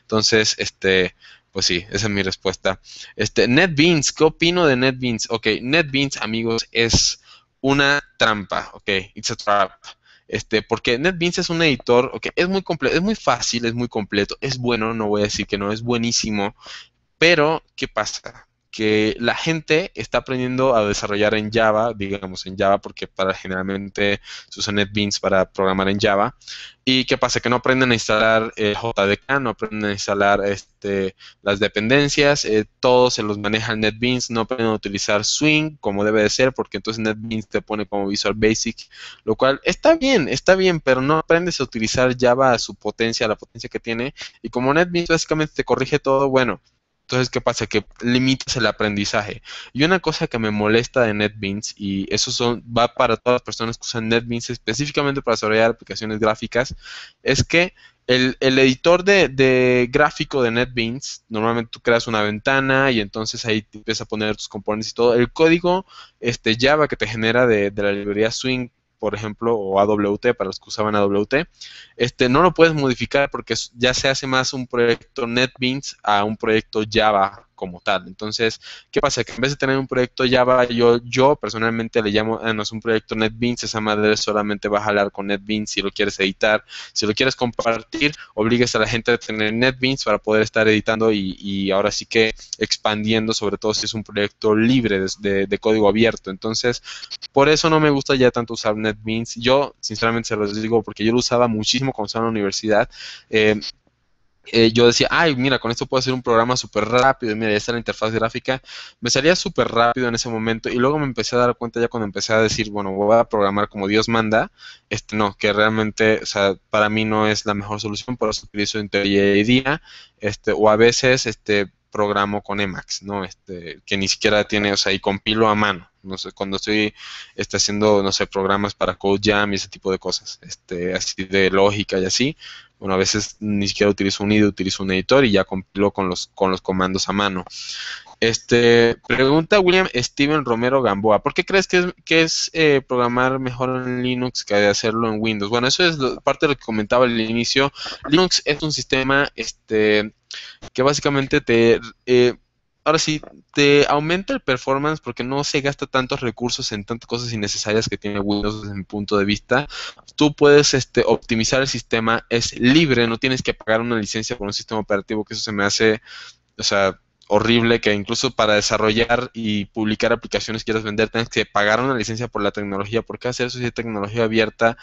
Entonces, este, pues sí, esa es mi respuesta. Este, NetBeans, ¿qué opino de NetBeans? Ok, NetBeans, amigos, es una trampa, ok, it's a trap. Este, porque NetBeans es un editor, ok, es muy completo, es muy fácil, es muy completo, es bueno, no voy a decir que no, es buenísimo, pero ¿qué pasa? que la gente está aprendiendo a desarrollar en Java, digamos en Java, porque para generalmente se usa NetBeans para programar en Java. ¿Y qué pasa? Que no aprenden a instalar eh, JDK, no aprenden a instalar este, las dependencias, todos eh, todo se los maneja NetBeans, no aprenden a utilizar Swing como debe de ser, porque entonces NetBeans te pone como Visual Basic, lo cual está bien, está bien, pero no aprendes a utilizar Java a su potencia, a la potencia que tiene. Y como NetBeans básicamente te corrige todo, bueno, entonces, ¿qué pasa? Que limitas el aprendizaje. Y una cosa que me molesta de NetBeans, y eso son, va para todas las personas que usan NetBeans específicamente para desarrollar aplicaciones gráficas, es que el, editor de, gráfico de NetBeans, normalmente tú creas una ventana y entonces ahí te empiezas a poner tus componentes y todo. El código este, Java que te genera de la librería Swing por ejemplo, o AWT, para los que usaban AWT, este, no lo puedes modificar porque ya se hace más un proyecto NetBeans a un proyecto Java como tal. Entonces, ¿qué pasa? Que en vez de tener un proyecto Java, yo, yo personalmente le llamo, a ah, no es un proyecto NetBeans, esa madre solamente va a jalar con NetBeans si lo quieres editar. Si lo quieres compartir, obligues a la gente a tener NetBeans para poder estar editando y, ahora sí que expandiendo, sobre todo si es un proyecto libre de, código abierto. Entonces, por eso no me gusta ya tanto usar NetBeans. Yo, sinceramente, se los digo porque yo lo usaba muchísimo cuando estaba en la universidad. Eh, eh, yo decía, ay, mira, con esto puedo hacer un programa súper rápido, mira, ya está la interfaz gráfica, me salía súper rápido en ese momento, y luego me empecé a dar cuenta ya cuando empecé a decir, bueno, voy a programar como Dios manda, este, no, que realmente, o sea, para mí no es la mejor solución, por eso utilizo día, este, o a veces, este, programo con Emacs, ¿no? Este, que ni siquiera tiene, o sea, y compilo a mano. No sé, cuando estoy este, haciendo, no sé, programas para CodeJam y ese tipo de cosas, este, así de lógica y así, bueno, a veces ni siquiera utilizo un IDE, utilizo un editor y ya compilo con los, con los comandos a mano. Este, pregunta William Steven Romero Gamboa, ¿por qué crees que es, eh, programar mejor en Linux que hacerlo en Windows? Bueno, eso es parte de lo que comentaba al inicio. Linux es un sistema este, que básicamente te... Eh, ahora sí, te aumenta el performance porque no se gasta tantos recursos en tantas cosas innecesarias que tiene Windows desde mi punto de vista. Tú puedes este, optimizar el sistema, es libre, no tienes que pagar una licencia por un sistema operativo, que eso se me hace, o sea, horrible que incluso para desarrollar y publicar aplicaciones que quieras vender tengas que pagar una licencia por la tecnología, porque hacer eso es tecnología abierta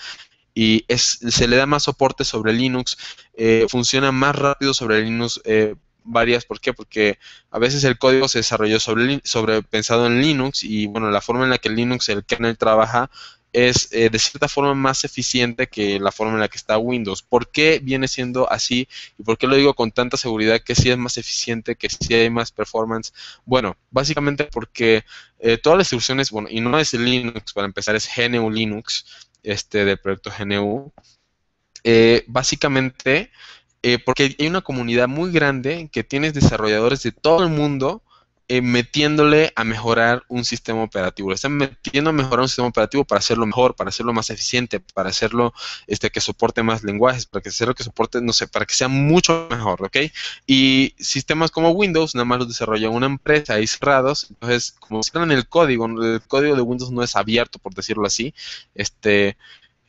y es, se le da más soporte sobre Linux, eh, funciona más rápido sobre Linux. Eh, varias. ¿Por qué? Porque a veces el código se desarrolló sobre, sobre pensado en Linux y bueno, la forma en la que Linux, el kernel trabaja es eh, de cierta forma más eficiente que la forma en la que está Windows. ¿Por qué viene siendo así? ¿Y por qué lo digo con tanta seguridad que sí es más eficiente, que sí hay más performance? Bueno, básicamente porque eh, todas las instrucciones, bueno, y no es Linux, para empezar es GNU Linux, este de proyecto GNU. Eh, básicamente eh, porque hay una comunidad muy grande que tienes desarrolladores de todo el mundo eh, metiéndole a mejorar un sistema operativo. están metiendo a mejorar un sistema operativo para hacerlo mejor, para hacerlo más eficiente, para hacerlo este, que soporte más lenguajes, para que sea que soporte, no sé, para que sea mucho mejor, ¿ok? Y sistemas como Windows nada más los desarrolla una empresa ahí cerrados, entonces como están en el código, el código de Windows no es abierto, por decirlo así, este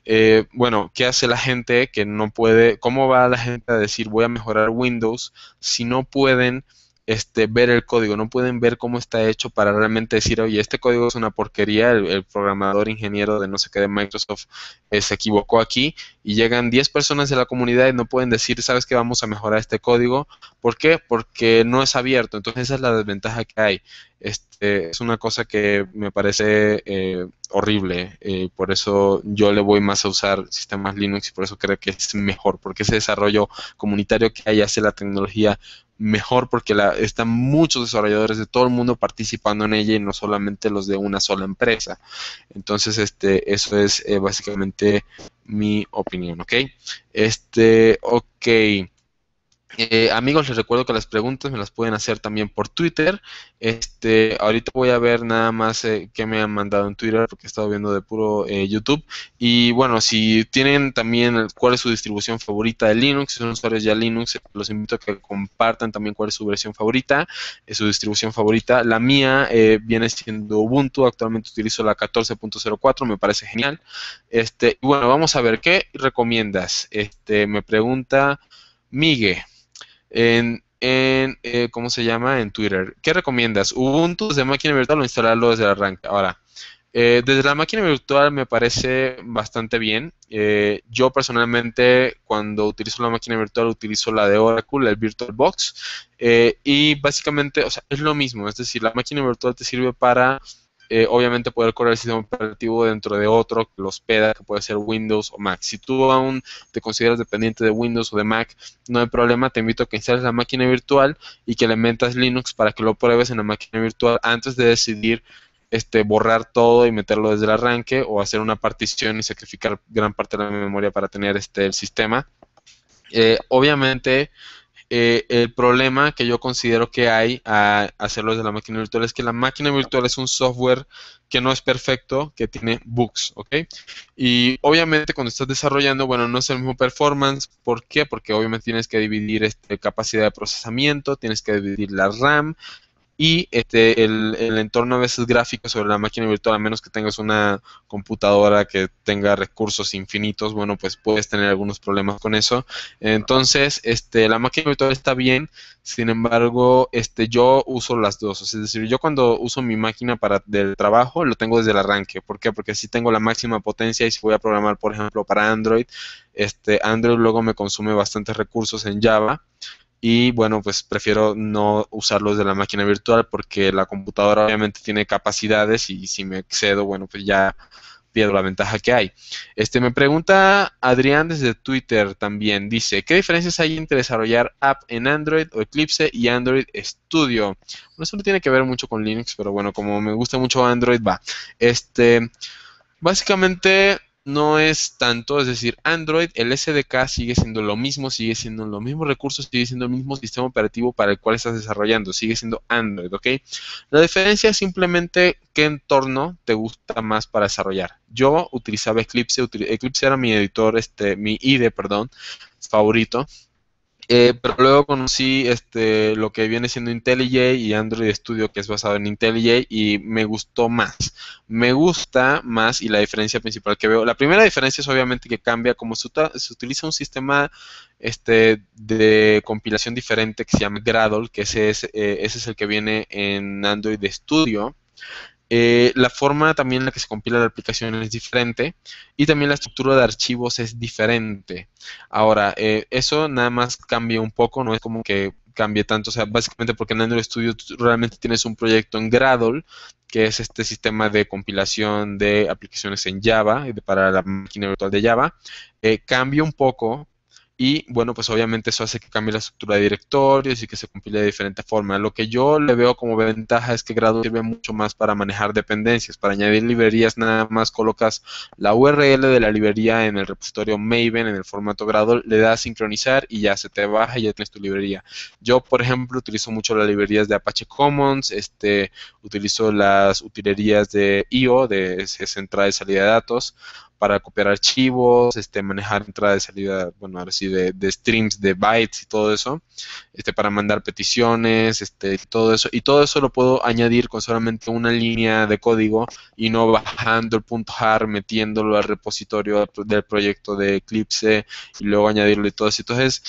eh, bueno, ¿qué hace la gente que no puede? ¿Cómo va la gente a decir voy a mejorar Windows si no pueden este, ver el código? No pueden ver cómo está hecho para realmente decir, oye, este código es una porquería, el, programador ingeniero de no sé qué de Microsoft eh, se equivocó aquí y llegan 10 personas de la comunidad y no pueden decir, sabes que vamos a mejorar este código. ¿Por qué? Porque no es abierto. Entonces esa es la desventaja que hay. Este, es una cosa que me parece eh, horrible. Eh, por eso yo le voy más a usar sistemas Linux y por eso creo que es mejor, porque ese desarrollo comunitario que hay hace la tecnología mejor porque están muchos desarrolladores de todo el mundo participando en ella y no solamente los de una sola empresa. Entonces, este, eso es eh, básicamente mi opinión, ¿ok? Este, ok. Eh, amigos, les recuerdo que las preguntas me las pueden hacer también por Twitter. Este, ahorita voy a ver nada más eh, qué me han mandado en Twitter porque he estado viendo de puro eh, YouTube. Y bueno, si tienen también cuál es su distribución favorita de Linux, si son usuarios ya Linux, los invito a que compartan también cuál es su versión favorita, su distribución favorita. La mía viene siendo Ubuntu, actualmente utilizo la 14.04, me parece genial. Este, y bueno, vamos a ver qué recomiendas. Este, me pregunta Migue en, en eh, ¿cómo se llama? En Twitter. ¿Qué recomiendas? ¿Ubuntu desde máquina virtual o instalarlo desde el arranque? Ahora, eh, desde la máquina virtual me parece bastante bien. Eh, yo personalmente cuando utilizo la máquina virtual utilizo la de Oracle, el VirtualBox. y básicamente, o sea, es lo mismo. Es decir, la máquina virtual te sirve para eh, obviamente poder correr el sistema operativo dentro de otro que lo hospeda, que puede ser Windows o Mac. Si tú aún te consideras dependiente de Windows o de Mac, no hay problema, te invito a que instales la máquina virtual y que le metas Linux para que lo pruebes en la máquina virtual antes de decidir este, borrar todo y meterlo desde el arranque o hacer una partición y sacrificar gran parte de la memoria para tener este, el sistema. Eh, obviamente eh, el problema que yo considero que hay a hacerlo desde la máquina virtual es que la máquina virtual es un software que no es perfecto, que tiene bugs, ¿ok? Y obviamente cuando estás desarrollando, bueno, no es el mismo performance, ¿por qué? Porque obviamente tienes que dividir este, capacidad de procesamiento, tienes que dividir la RAM, y este, el, entorno a veces gráfico sobre la máquina virtual, a menos que tengas una computadora que tenga recursos infinitos, bueno, pues puedes tener algunos problemas con eso. Entonces, este, la máquina virtual está bien, sin embargo, este, yo uso las dos. es decir, yo cuando uso mi máquina para del trabajo, lo tengo desde el arranque. ¿Por qué? Porque si tengo la máxima potencia y si voy a programar, por ejemplo, para Android, este, Android luego me consume bastantes recursos en Java y bueno, pues prefiero no usarlos de la máquina virtual porque la computadora obviamente tiene capacidades y si me excedo, bueno, pues ya pierdo la ventaja que hay. Este me pregunta Adrián desde Twitter también, dice, ¿qué diferencias hay entre desarrollar app en Android o Eclipse y Android Studio? Bueno, eso no tiene que ver mucho con Linux, pero bueno, como me gusta mucho Android, va. Este, básicamente no es tanto, es decir, Android, el SDK sigue siendo lo mismo, sigue siendo los mismos recursos, sigue siendo el mismo sistema operativo para el cual estás desarrollando, sigue siendo Android, ¿ok? La diferencia es simplemente qué entorno te gusta más para desarrollar. Yo utilizaba Eclipse, Eclipse era mi editor, este, mi IDE, perdón, favorito. Eh, pero luego conocí este, lo que viene siendo IntelliJ y Android Studio, que es basado en IntelliJ, y me gustó más. Me gusta más y la diferencia principal que veo. La primera diferencia es obviamente que cambia, como se, utiliza un sistema este, de compilación diferente que se llama Gradle, que ese es, eh, ese es el que viene en Android Studio. Eh, la forma también en la que se compila la aplicación es diferente y también la estructura de archivos es diferente. Ahora, eh, eso nada más cambia un poco, no es como que cambie tanto, o sea, básicamente porque en Android Studio realmente tienes un proyecto en Gradle, que es este sistema de compilación de aplicaciones en Java, para la máquina virtual de Java, eh, cambia un poco y bueno, pues obviamente eso hace que cambie la estructura de directorios y que se compile de diferente forma. Lo que yo le veo como ventaja es que Gradle sirve mucho más para manejar dependencias. Para añadir librerías nada más colocas la URL de la librería en el repositorio Maven, en el formato Gradle, le das sincronizar y ya se te baja y ya tienes tu librería. Yo, por ejemplo, utilizo mucho las librerías de Apache Commons, este, utilizo las utilerías de IO, de central de salida de datos, para copiar archivos, este, manejar entrada y salida, bueno, ahora sí, de, streams de bytes y todo eso, este, para mandar peticiones, este, todo eso. Y todo eso lo puedo añadir con solamente una línea de código y no bajando el punto metiéndolo al repositorio del proyecto de Eclipse y luego añadirlo y todo eso. Entonces,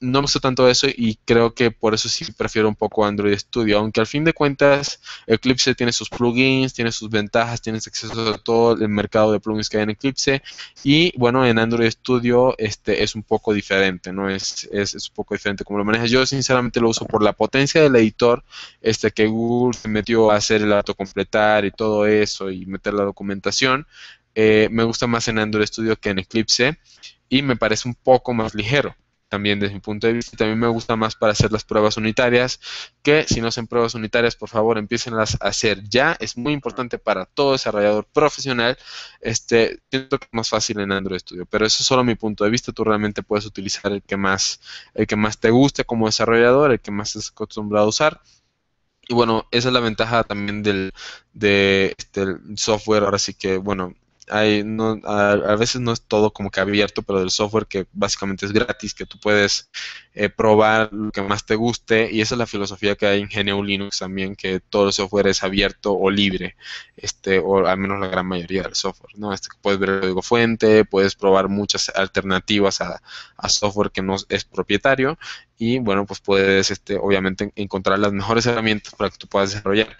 no me gusta tanto eso y creo que por eso sí prefiero un poco Android Studio, aunque al fin de cuentas Eclipse tiene sus plugins, tiene sus ventajas, tienes acceso a todo el mercado de plugins que hay en Eclipse y bueno, en Android Studio este es un poco diferente, ¿no? Es, es, un poco diferente como lo manejas. Yo sinceramente lo uso por la potencia del editor este que Google se metió a hacer el autocompletar y todo eso y meter la documentación. Eh, me gusta más en Android Studio que en Eclipse y me parece un poco más ligero también desde mi punto de vista. También me gusta más para hacer las pruebas unitarias, que si no hacen pruebas unitarias, por favor, empiecen a hacer ya. Es muy importante para todo desarrollador profesional. Este, siento que es más fácil en Android Studio, pero eso es solo mi punto de vista. Tú realmente puedes utilizar el que más, el que más te guste como desarrollador, el que más estés acostumbrado a usar. Y bueno, esa es la ventaja también del este, software. Ahora sí que, bueno, hay, no, a, a, veces no es todo como que abierto, pero del software que básicamente es gratis, que tú puedes eh, probar lo que más te guste y esa es la filosofía que hay en GNU Linux también, que todo el software es abierto o libre, este, o al menos la gran mayoría del software, ¿no? Este, puedes ver el código fuente, puedes probar muchas alternativas a, software que no es propietario y bueno, pues puedes este, obviamente encontrar las mejores herramientas para que tú puedas desarrollar.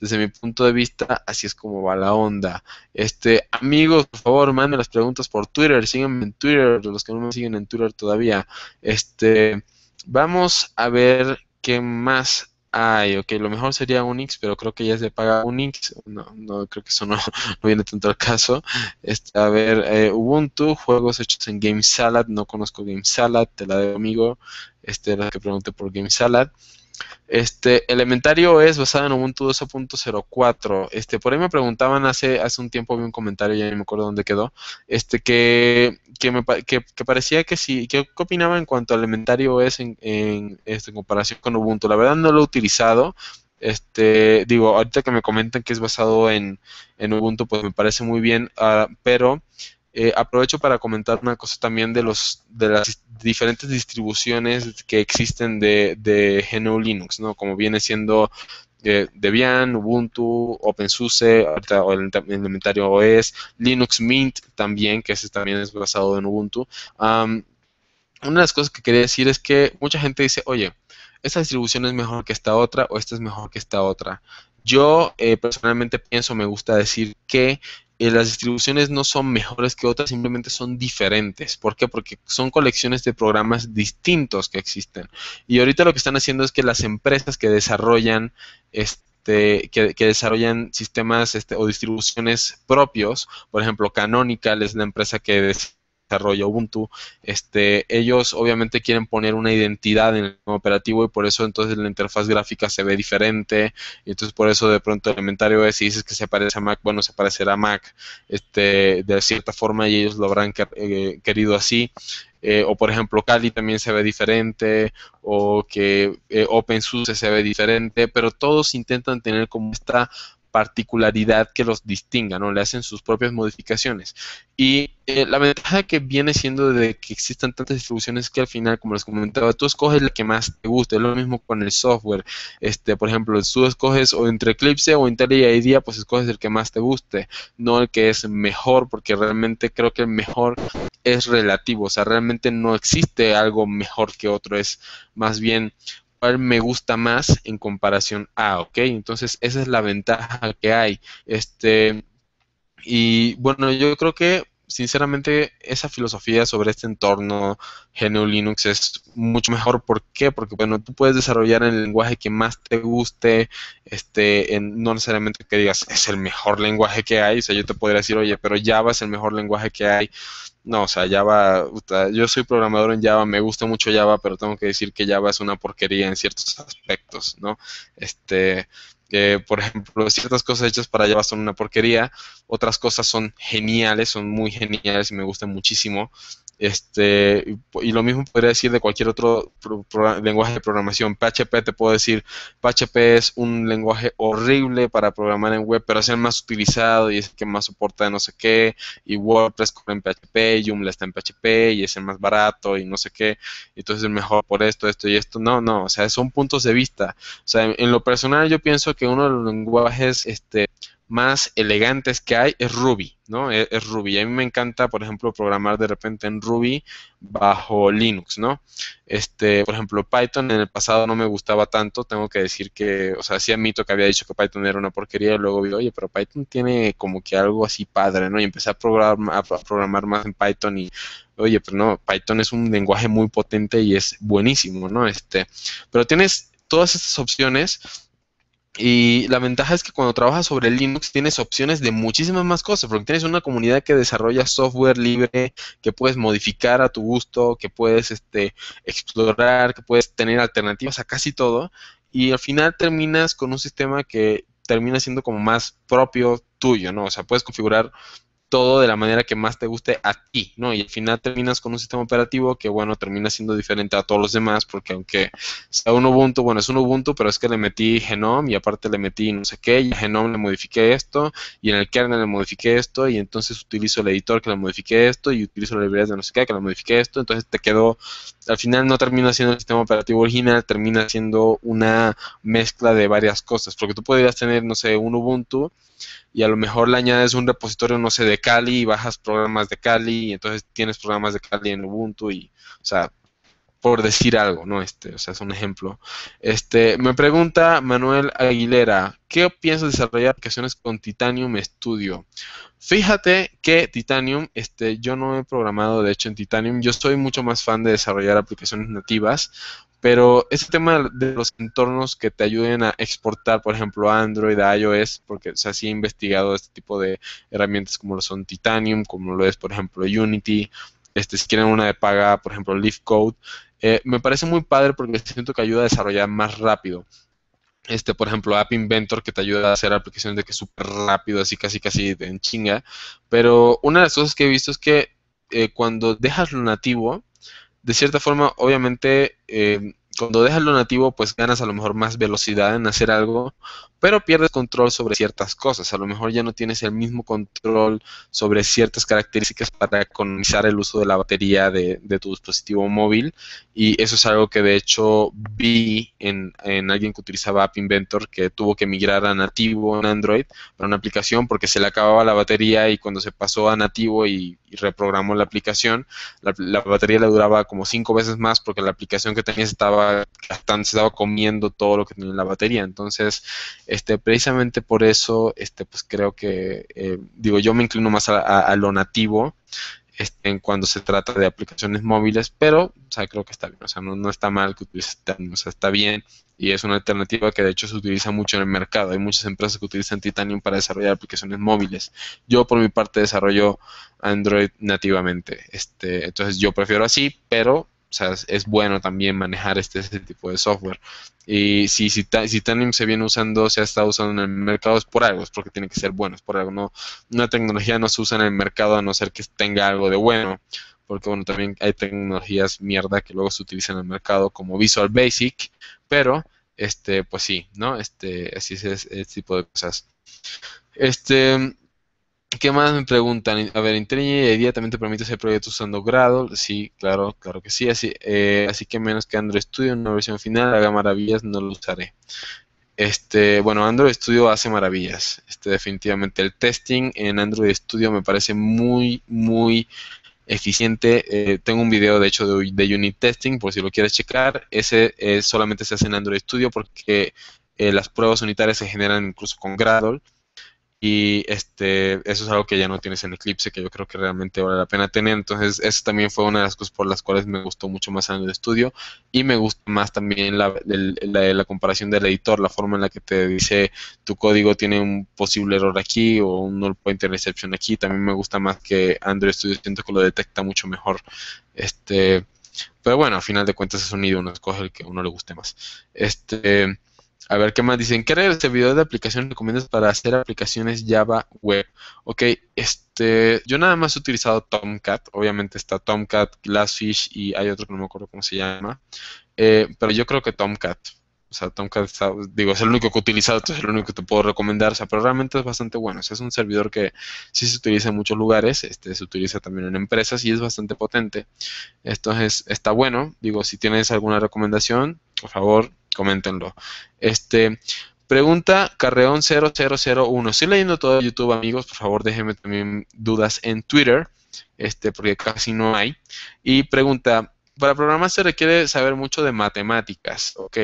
Desde mi punto de vista, así es como va la onda. Este, amigos, por favor, manden las preguntas por Twitter, síganme en Twitter, los que no me siguen en Twitter todavía. Este, Vamos a ver qué más hay. Ok, lo mejor sería Unix, pero creo que ya se paga Unix. No, no creo que eso no, viene tanto al caso. Este, a ver, eh, Ubuntu, juegos hechos en Game No conozco Game Salad, te la debo, amigo. Este, la que pregunté por Game este, Elementario es basado en Ubuntu 12.04. Este, por ahí me preguntaban hace, hace un tiempo, vi un comentario, ya no me acuerdo dónde quedó, este, que, que, me, que, parecía que sí, que, opinaba en cuanto a Elementario es en, este, en, comparación con Ubuntu? La verdad no lo he utilizado, este, digo, ahorita que me comentan que es basado en, en Ubuntu, pues me parece muy bien, ah, pero eh, aprovecho para comentar una cosa también de los de las diferentes distribuciones que existen de, de GNU Linux, ¿no? Como viene siendo eh, Debian, Ubuntu, OpenSUSE, o el elementario OS, Linux Mint también, que ese también es basado en Ubuntu. una de las cosas que quería decir es que mucha gente dice, oye, esta distribución es mejor que esta otra o esta es mejor que esta otra. Yo eh, personalmente pienso, me gusta decir que y las distribuciones no son mejores que otras, simplemente son diferentes. ¿Por qué? Porque son colecciones de programas distintos que existen. Y ahorita lo que están haciendo es que las empresas que desarrollan este que, que, desarrollan sistemas este, o distribuciones propios. Por ejemplo, Canonical es la empresa que Desarrollo Ubuntu, este, ellos obviamente quieren poner una identidad en el operativo y por eso entonces la interfaz gráfica se ve diferente entonces por eso de pronto el inventario es si dices que se parece a Mac, bueno, se parecerá a Mac este, de cierta forma y ellos lo habrán eh, querido así. Eh, o por ejemplo Kali también se ve diferente, o que eh, OpenSUSE se ve diferente, pero todos intentan tener como esta particularidad que los distinga, o Le hacen sus propias modificaciones. Y eh, la ventaja que viene siendo de que existan tantas distribuciones que al final, como les comentaba, tú escoges la que más te guste. Es lo mismo con el software. Este, por ejemplo, tú escoges o entre Eclipse o IntelliJ IDEA, pues escoges el que más te guste, no el que es mejor, porque realmente creo que el mejor es relativo. O sea, realmente no existe algo mejor que otro. Es más bien me gusta más en comparación a, ¿ok? Entonces esa es la ventaja que hay. Este, y bueno, yo creo que sinceramente, esa filosofía sobre este entorno GNU Linux es mucho mejor. ¿Por qué? Porque, bueno, tú puedes desarrollar el lenguaje que más te guste, este, no necesariamente que digas, es el mejor lenguaje que hay. O sea, yo te podría decir, oye, pero Java es el mejor lenguaje que hay. No, o sea, Java, yo soy programador en Java, me gusta mucho Java, pero tengo que decir que Java es una porquería en ciertos aspectos, ¿no? Este, que por ejemplo ciertas cosas hechas para llevar son una porquería, otras cosas son geniales, son muy geniales y me gustan muchísimo. Este, y lo mismo podría decir de cualquier otro lenguaje de programación. PHP te puedo decir, PHP es un lenguaje horrible para programar en web, pero es el más utilizado y es el que más soporta de no sé qué, y WordPress corre en PHP, Joomla está en PHP y es el más barato y no sé qué, entonces es mejor por esto, esto y esto. No, no, o sea, son puntos de vista. O sea, en, en lo personal yo pienso que uno de los lenguajes este, más elegantes que hay es Ruby, ¿no? E-, es, Ruby. A mí me encanta, por ejemplo, programar de repente en Ruby bajo Linux, ¿no? Este, por ejemplo, Python en el pasado no me gustaba tanto, tengo que decir que, o sea, hacía mito que había dicho que Python era una porquería y luego vi, oye, pero Python tiene como que algo así padre, ¿no? Y empecé a programar, a programar más en Python y oye, pero pues no, Python es un lenguaje muy potente y es buenísimo, ¿no? Este, pero tienes todas estas opciones y la ventaja es que cuando trabajas sobre Linux tienes opciones de muchísimas más cosas, porque tienes una comunidad que desarrolla software libre, que puedes modificar a tu gusto, que puedes este, explorar, que puedes tener alternativas a casi todo, y al final terminas con un sistema que termina siendo como más propio tuyo, ¿no? O sea, puedes configurar todo de la manera que más te guste a ti, ¿no? Y al final terminas con un sistema operativo que, bueno, termina siendo diferente a todos los demás, porque aunque sea un Ubuntu, bueno, es un Ubuntu, pero es que le metí Genome y aparte le metí no sé qué, y en Genome le modifiqué esto, y en el kernel le modifiqué esto, y entonces utilizo el editor que le modifiqué esto, y utilizo la librería de no sé qué que le modifiqué esto, entonces te quedó, al final no termina siendo el sistema operativo original, termina siendo una mezcla de varias cosas, porque tú podrías tener, no sé, un Ubuntu, y a lo mejor le añades un repositorio, no sé, de Kali y bajas programas de Kali y entonces tienes programas de Kali en Ubuntu y, o sea, por decir algo, ¿no? Este, o sea, es un ejemplo. Este, me pregunta Manuel Aguilera, ¿qué piensas desarrollar aplicaciones con Titanium Studio? Fíjate que Titanium, este, yo no he programado de hecho en Titanium, yo soy mucho más fan de desarrollar aplicaciones nativas, pero ese tema de los entornos que te ayuden a exportar, por ejemplo, Android, a iOS, porque se ha investigado este tipo de herramientas como lo son Titanium, como lo es, por ejemplo, Unity, este, si quieren una de paga, por ejemplo, Leaf Code, eh, me parece muy padre porque siento que ayuda a desarrollar más rápido. Este, por ejemplo, App Inventor que te ayuda a hacer aplicaciones de que súper rápido, así casi casi en chinga. Pero una de las cosas que he visto es que eh, cuando dejas lo nativo, de cierta forma, obviamente, eh, cuando dejas lo nativo, pues ganas a lo mejor más velocidad en hacer algo, pero pierdes control sobre ciertas cosas. A lo mejor ya no tienes el mismo control sobre ciertas características para economizar el uso de la batería de, tu dispositivo móvil. Y eso es algo que de hecho vi en, alguien que utilizaba App Inventor que tuvo que migrar a nativo en Android para una aplicación porque se le acababa la batería y cuando se pasó a nativo y, reprogramó la aplicación, la, batería le duraba como cinco veces más porque la aplicación que tenía estaba se estaba comiendo todo lo que tenía la batería. Entonces, este, precisamente por eso, este, pues creo que, eh, digo, yo me inclino más a, lo nativo este, en cuando se trata de aplicaciones móviles, pero, o sea, creo que está bien, o sea, no, está mal que utilice Titanium, está bien y es una alternativa que de hecho se utiliza mucho en el mercado. Hay muchas empresas que utilizan Titanium para desarrollar aplicaciones móviles. Yo por mi parte desarrollo Android nativamente. Este, entonces yo prefiero así, pero o sea, es bueno también manejar este, este, tipo de software. Y si, si, si se viene usando, se ha estado usando en el mercado, es por algo, es porque tiene que ser bueno, es por algo. una tecnología no se usa en el mercado a no ser que tenga algo de bueno, porque bueno, también hay tecnologías mierda que luego se utilizan en el mercado como Visual Basic, pero este, pues sí, ¿no? Este, así es, este tipo de cosas. Este, ¿Qué más me preguntan? A ver, IntelliJ también te permite hacer proyectos usando Gradle. Sí, claro, claro que sí. Así, eh, así que menos que Android Studio, una versión final, haga maravillas, no lo usaré. Este, bueno, Android Studio hace maravillas. Este, definitivamente el testing en Android Studio me parece muy, muy eficiente. Eh, tengo un video, de hecho, de, unit testing, por si lo quieres checar. Ese eh, solamente se hace en Android Studio porque las pruebas unitarias se generan incluso con Gradle. Y este, eso es algo que ya no tienes en Eclipse, que yo creo que realmente vale la pena tener. Entonces, eso también fue una de las cosas por las cuales me gustó mucho más Android Studio. Y me gusta más también la, comparación del editor, la forma en la que te dice tu código tiene un posible error aquí o un null pointer exception aquí. También me gusta más que Android Studio, siento que lo detecta mucho mejor. Este, pero bueno, al final de cuentas es un uno escoge el que uno le guste más. Este. A ver, ¿qué más dicen? ¿Qué servidor de aplicaciones recomiendas para hacer aplicaciones Java web? Ok, este, yo nada más he utilizado Tomcat. Obviamente está Tomcat, Glassfish y hay otro que no me acuerdo cómo se llama. Eh, pero yo creo que Tomcat. O sea, Tomcat digo, es el único que he utilizado, es el único que te puedo recomendar. O sea, pero realmente es bastante bueno. es un servidor que sí se utiliza en muchos lugares, este, se utiliza también en empresas y es bastante potente. Entonces, está bueno. Digo, si tienes alguna recomendación, por favor, coméntenlo. Este, Pregunta Carreón 0001. Estoy leyendo todo YouTube, amigos. Por favor, déjenme también dudas en Twitter, este, porque casi no hay. Y pregunta, para programar se requiere saber mucho de matemáticas, ¿ok?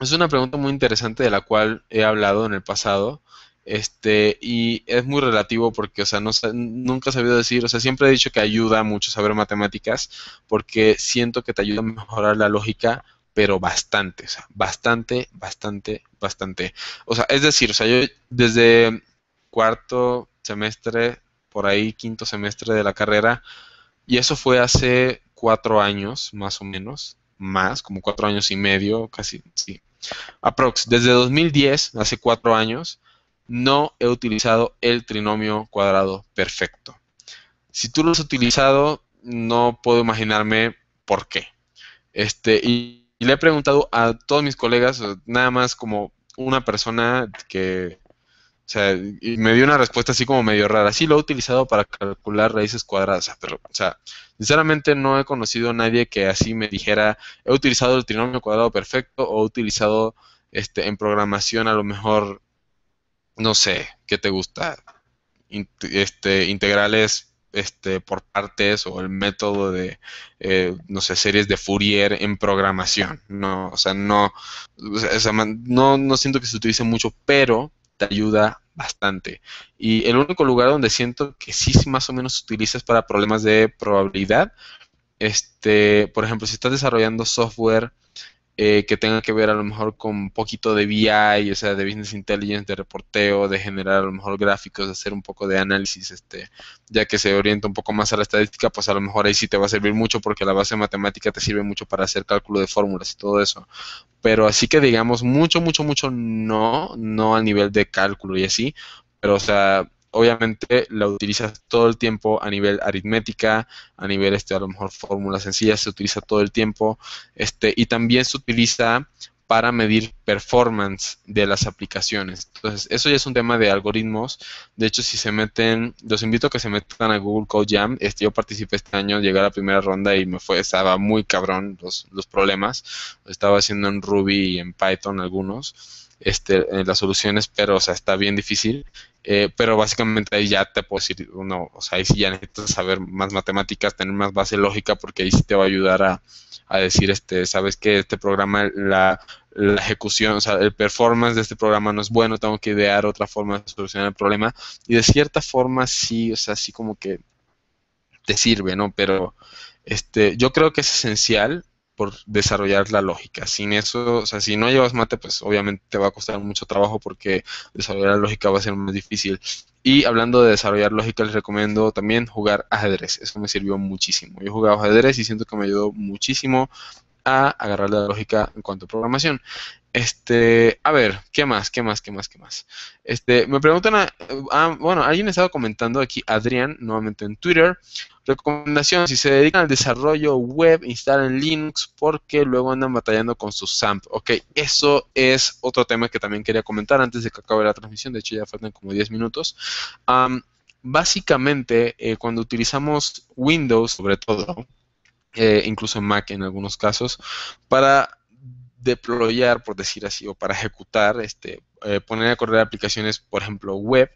es una pregunta muy interesante de la cual he hablado en el pasado. Este, y es muy relativo porque, o sea, no, nunca he sabido decir, o sea, siempre he dicho que ayuda mucho saber matemáticas porque siento que te ayuda a mejorar la lógica, pero bastante, o sea, bastante, bastante, bastante. O sea, es decir, o sea, yo desde cuarto semestre, por ahí quinto semestre de la carrera, y eso fue hace cuatro años, más o menos, más, como cuatro años y medio, casi, sí. Aprox, desde 2010, hace cuatro años, no he utilizado el trinomio cuadrado perfecto. Si tú lo has utilizado, no puedo imaginarme por qué. Este, y le he preguntado a todos mis colegas, nada más como una persona que o sea, y me dio una respuesta así como medio rara. Sí, lo he utilizado para calcular raíces cuadradas, pero, o sea, sinceramente no he conocido a nadie que así me dijera, he utilizado el trinomio cuadrado perfecto o he utilizado este, en programación a lo mejor, no sé, ¿qué te gusta? este, integrales este, por partes o el método de, eh, no sé, series de Fourier en programación. No, sea, no, o sea, no, no siento que se utilice mucho, pero te ayuda bastante. Y el único lugar donde siento que sí más o menos utilizas para problemas de probabilidad, este, por ejemplo, si estás desarrollando software eh, que tenga que ver a lo mejor con un poquito de BI, o sea, de Business Intelligence, de reporteo, de generar a lo mejor gráficos, de hacer un poco de análisis, este, ya que se orienta un poco más a la estadística, pues a lo mejor ahí sí te va a servir mucho porque la base matemática te sirve mucho para hacer cálculo de fórmulas y todo eso. Pero así que digamos, mucho, mucho, mucho no, no a nivel de cálculo y así, pero o sea, obviamente la utilizas todo el tiempo a nivel aritmética, a nivel este, a lo mejor fórmulas sencillas, se utiliza todo el tiempo, este, y también se utiliza para medir performance de las aplicaciones. Entonces, eso ya es un tema de algoritmos. De hecho, si se meten, los invito a que se metan a Google Code Jam. Este, yo participé este año, llegué a la primera ronda y me fue, estaba muy cabrón los, los problemas. estaba haciendo en Ruby y en Python algunos este, eh, las soluciones, pero, o sea, está bien difícil. Eh, pero básicamente ahí ya te puedo decir, uno, o sea, ahí sí ya necesitas saber más matemáticas, tener más base lógica, porque ahí sí te va a ayudar a, decir, este, sabes que este programa, la, ejecución, o sea, el performance de este programa no es bueno, tengo que idear otra forma de solucionar el problema. Y de cierta forma sí, o sea, sí como que te sirve, ¿no? Pero este, yo creo que es esencial por desarrollar la lógica. Sin eso, o sea, si no llevas mate, pues obviamente te va a costar mucho trabajo porque desarrollar la lógica va a ser más difícil. Y hablando de desarrollar lógica, les recomiendo también jugar ajedrez. Eso me sirvió muchísimo. Yo he jugado ajedrez y siento que me ayudó muchísimo a agarrar la lógica en cuanto a programación. Este, a ver, ¿qué más? ¿Qué más? ¿Qué más? ¿Qué más? Este, me preguntan, bueno, alguien estaba comentando aquí, Adrián, nuevamente en Twitter, recomendación, si se dedican al desarrollo web, instalen Linux porque luego andan batallando con su SAMP. Ok, eso es otro tema que también quería comentar antes de que acabe la transmisión, de hecho ya faltan como 10 minutos. básicamente, eh, cuando utilizamos Windows, sobre todo, eh, incluso Mac en algunos casos, para deployar, por decir así, o para ejecutar, este, eh, poner a correr aplicaciones, por ejemplo, web,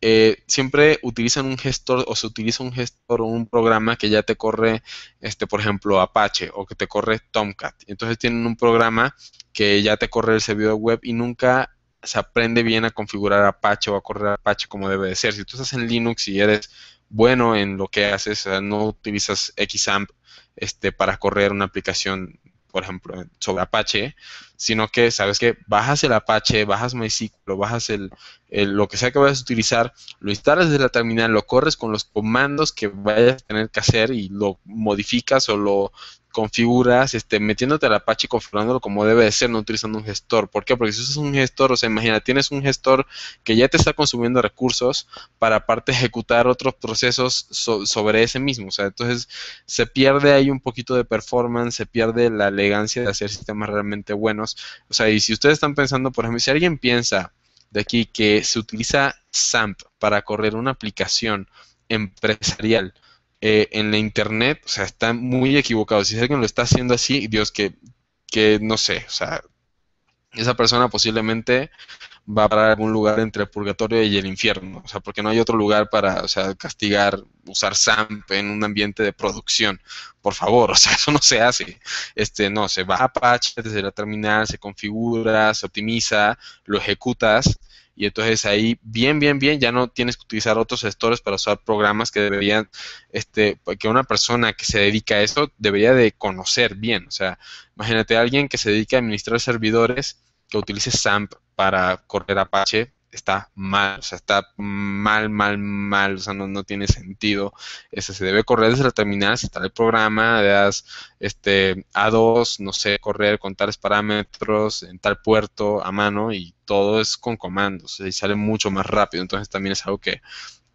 eh, siempre utilizan un gestor o se utiliza un gestor o un programa que ya te corre, este, por ejemplo, Apache o que te corre Tomcat. Entonces tienen un programa que ya te corre el servidor web y nunca se aprende bien a configurar Apache o a correr Apache como debe de ser. Si tú estás en Linux y eres bueno en lo que haces, no utilizas Xamp este, para correr una aplicación por ejemplo, sobre Apache, sino que sabes que bajas el Apache, bajas MySQL, bajas el, el, lo que sea que vayas a utilizar, lo instalas desde la terminal, lo corres con los comandos que vayas a tener que hacer y lo modificas o lo configuras, este, metiéndote la Apache y configurándolo como debe de ser, no utilizando un gestor. ¿Por qué? Porque si usas un gestor, o sea, imagina, tienes un gestor que ya te está consumiendo recursos para aparte ejecutar otros procesos sobre ese mismo. O sea, entonces se pierde ahí un poquito de performance, se pierde la elegancia de hacer sistemas realmente buenos. O sea, y si ustedes están pensando, por ejemplo, si alguien piensa de aquí que se utiliza SAMP para correr una aplicación empresarial, eh, en la internet, o sea, está muy equivocado. Si alguien lo está haciendo así, Dios, que, que no sé, o sea, esa persona posiblemente va a parar algún lugar entre el purgatorio y el infierno, o sea, porque no hay otro lugar para, o sea, castigar, usar SAMP en un ambiente de producción, por favor, o sea, eso no se hace, este, no, se va a Apache desde la terminal, se configura, se optimiza, lo ejecutas, y entonces ahí bien, bien, bien, ya no tienes que utilizar otros gestores para usar programas que deberían, este, pues, que una persona que se dedica a eso debería de conocer bien. O sea, imagínate a alguien que se dedica a administrar servidores que utilice SAMP para correr Apache, está mal, o sea, está mal, mal, mal, o sea, no, tiene sentido. ese se debe correr desde la terminal, si está el programa, de este, A2, no sé, correr con tales parámetros en tal puerto a mano y todo es con comandos y sale mucho más rápido, entonces también es algo que,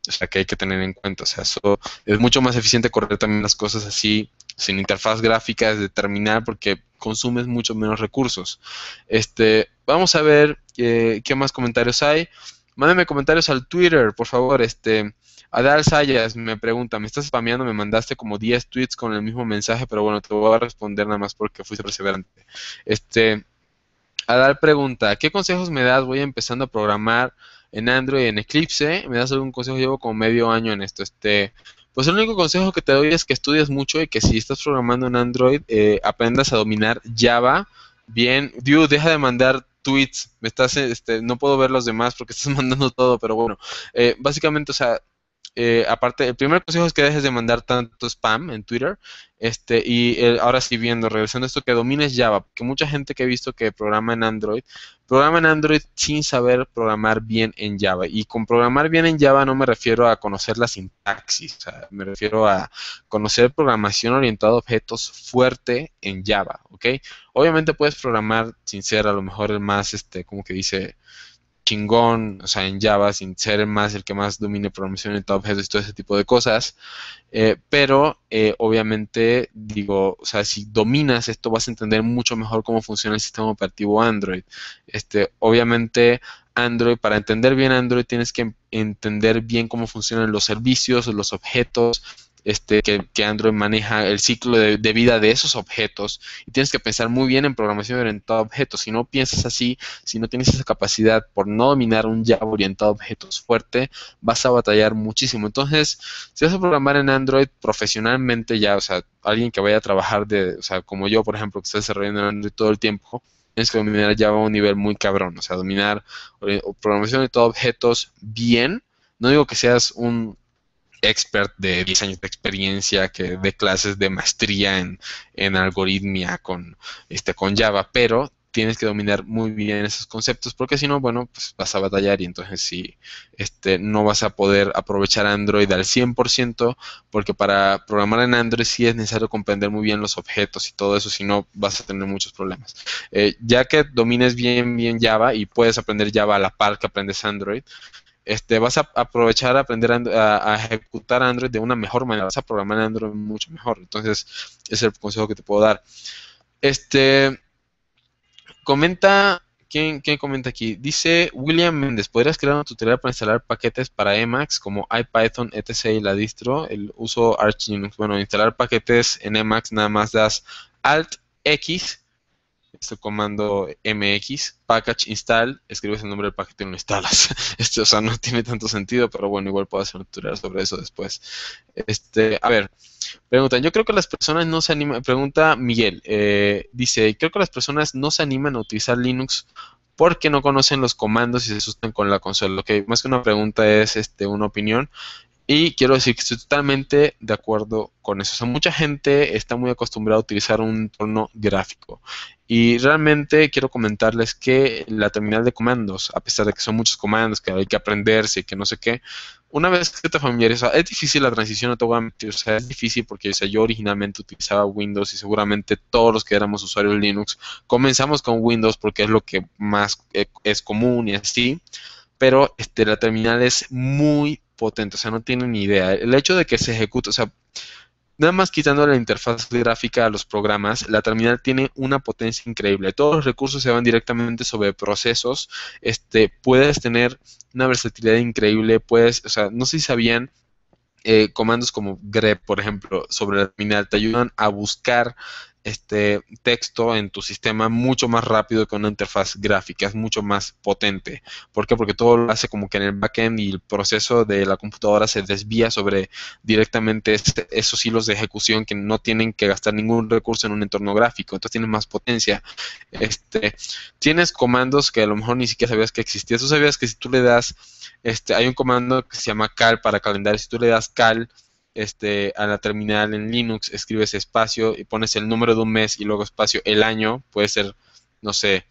es sea, que hay que tener en cuenta, o sea, eso es mucho más eficiente correr también las cosas así sin interfaz gráfica de determinar porque consumes mucho menos recursos. Este, vamos a ver eh, qué más comentarios hay. Mándame comentarios al Twitter, por favor. Este, Adal Sayas me pregunta, me estás spameando, me mandaste como 10 tweets con el mismo mensaje, pero bueno, te voy a responder nada más porque fuiste perseverante. Este, Adal pregunta, ¿qué consejos me das? Voy empezando a programar en Android, en Eclipse. ¿Me das algún consejo? Llevo como medio año en esto. Este, pues el único consejo que te doy es que estudies mucho y que si estás programando en Android, eh, aprendas a dominar Java bien. Dude, deja de mandar tweets. Me estás, este, no puedo ver los demás porque estás mandando todo, pero bueno. Eh, básicamente, o sea, eh, aparte, el primer consejo es que dejes de mandar tanto spam en Twitter. Este, y eh, ahora sí viendo, regresando a esto, que domines Java, porque mucha gente que he visto que programa en Android, programa en Android sin saber programar bien en Java. Y con programar bien en Java no me refiero a conocer la sintaxis, me refiero a conocer programación orientada a objetos fuerte en Java, ¿ok? Obviamente puedes programar sin ser a lo mejor el más, este, como que dice, chingón, o sea, en Java, sin ser más el que más domine programación en objetos y todo ese tipo de cosas. Eh, pero eh, obviamente, digo, o sea, si dominas esto vas a entender mucho mejor cómo funciona el sistema operativo Android. Este, obviamente, Android, para entender bien Android tienes que entender bien cómo funcionan los servicios, los objetos, este, que, Android maneja, el ciclo de, vida de esos objetos. Y tienes que pensar muy bien en programación orientada a objetos. Si no piensas así, si no tienes esa capacidad por no dominar un Java orientado a objetos fuerte, vas a batallar muchísimo. Entonces, si vas a programar en Android profesionalmente ya, o sea, alguien que vaya a trabajar de, o sea, como yo, por ejemplo, que estoy desarrollando en Android todo el tiempo, tienes que dominar Java a un nivel muy cabrón, o sea, dominar eh, programación de a objetos bien. No digo que seas un expert de 10 años de experiencia que dé clases de maestría en, en algoritmia con, este, con Java, pero tienes que dominar muy bien esos conceptos porque si no, bueno, pues vas a batallar y entonces sí, este, no vas a poder aprovechar Android al 100% porque para programar en Android sí es necesario comprender muy bien los objetos y todo eso, si no vas a tener muchos problemas. Eh, ya que domines bien, bien Java y puedes aprender Java a la par que aprendes Android, este, vas a aprovechar a aprender a, ejecutar Android de una mejor manera, vas a programar Android mucho mejor. Entonces, ese es el consejo que te puedo dar. Este, comenta, ¿quién, quién comenta aquí? Dice William Méndez, ¿podrías crear un tutorial para instalar paquetes para Emacs como IPython, etc. y la distro? El uso Arch Linux. Bueno, instalar paquetes en Emacs nada más das Alt X este comando mx, package install, escribes el nombre del paquete y lo instalas. Esto, o sea, no tiene tanto sentido, pero bueno, igual puedo hacer un sobre eso después. Este, a ver, pregunta, yo creo que las personas no se animan, pregunta Miguel, eh, dice, creo que las personas no se animan a utilizar Linux porque no conocen los comandos y se asustan con la consola. Ok, más que una pregunta es este, una opinión. Y quiero decir que estoy totalmente de acuerdo con eso. O sea, mucha gente está muy acostumbrada a utilizar un entorno gráfico. Y realmente quiero comentarles que la terminal de comandos, a pesar de que son muchos comandos que hay que aprenderse y que no sé qué, una vez que te familiarizas, es difícil la transición, o sea, es difícil porque yo originalmente utilizaba Windows y seguramente todos los que éramos usuarios de Linux comenzamos con Windows porque es lo que más eh, es común y así, pero este, la terminal es muy, potente, o sea, no tienen ni idea. El hecho de que se ejecute, o sea, nada más quitando la interfaz gráfica a los programas, la terminal tiene una potencia increíble. Todos los recursos se van directamente sobre procesos. Este, puedes tener una versatilidad increíble, puedes, o sea, no sé si sabían, eh, comandos como grep, por ejemplo, sobre la terminal, te ayudan a buscar este texto en tu sistema mucho más rápido que una interfaz gráfica, es mucho más potente. ¿Por qué? Porque todo lo hace como que en el backend y el proceso de la computadora se desvía sobre directamente este, esos hilos de ejecución que no tienen que gastar ningún recurso en un entorno gráfico, entonces tiene más potencia. Este, tienes comandos que a lo mejor ni siquiera sabías que existían. Tú sabías que si tú le das, este, hay un comando que se llama cal para calendario, si tú le das cal, este, a la terminal en Linux, escribes espacio y pones el número de un mes y luego espacio el año, puede ser, no sé,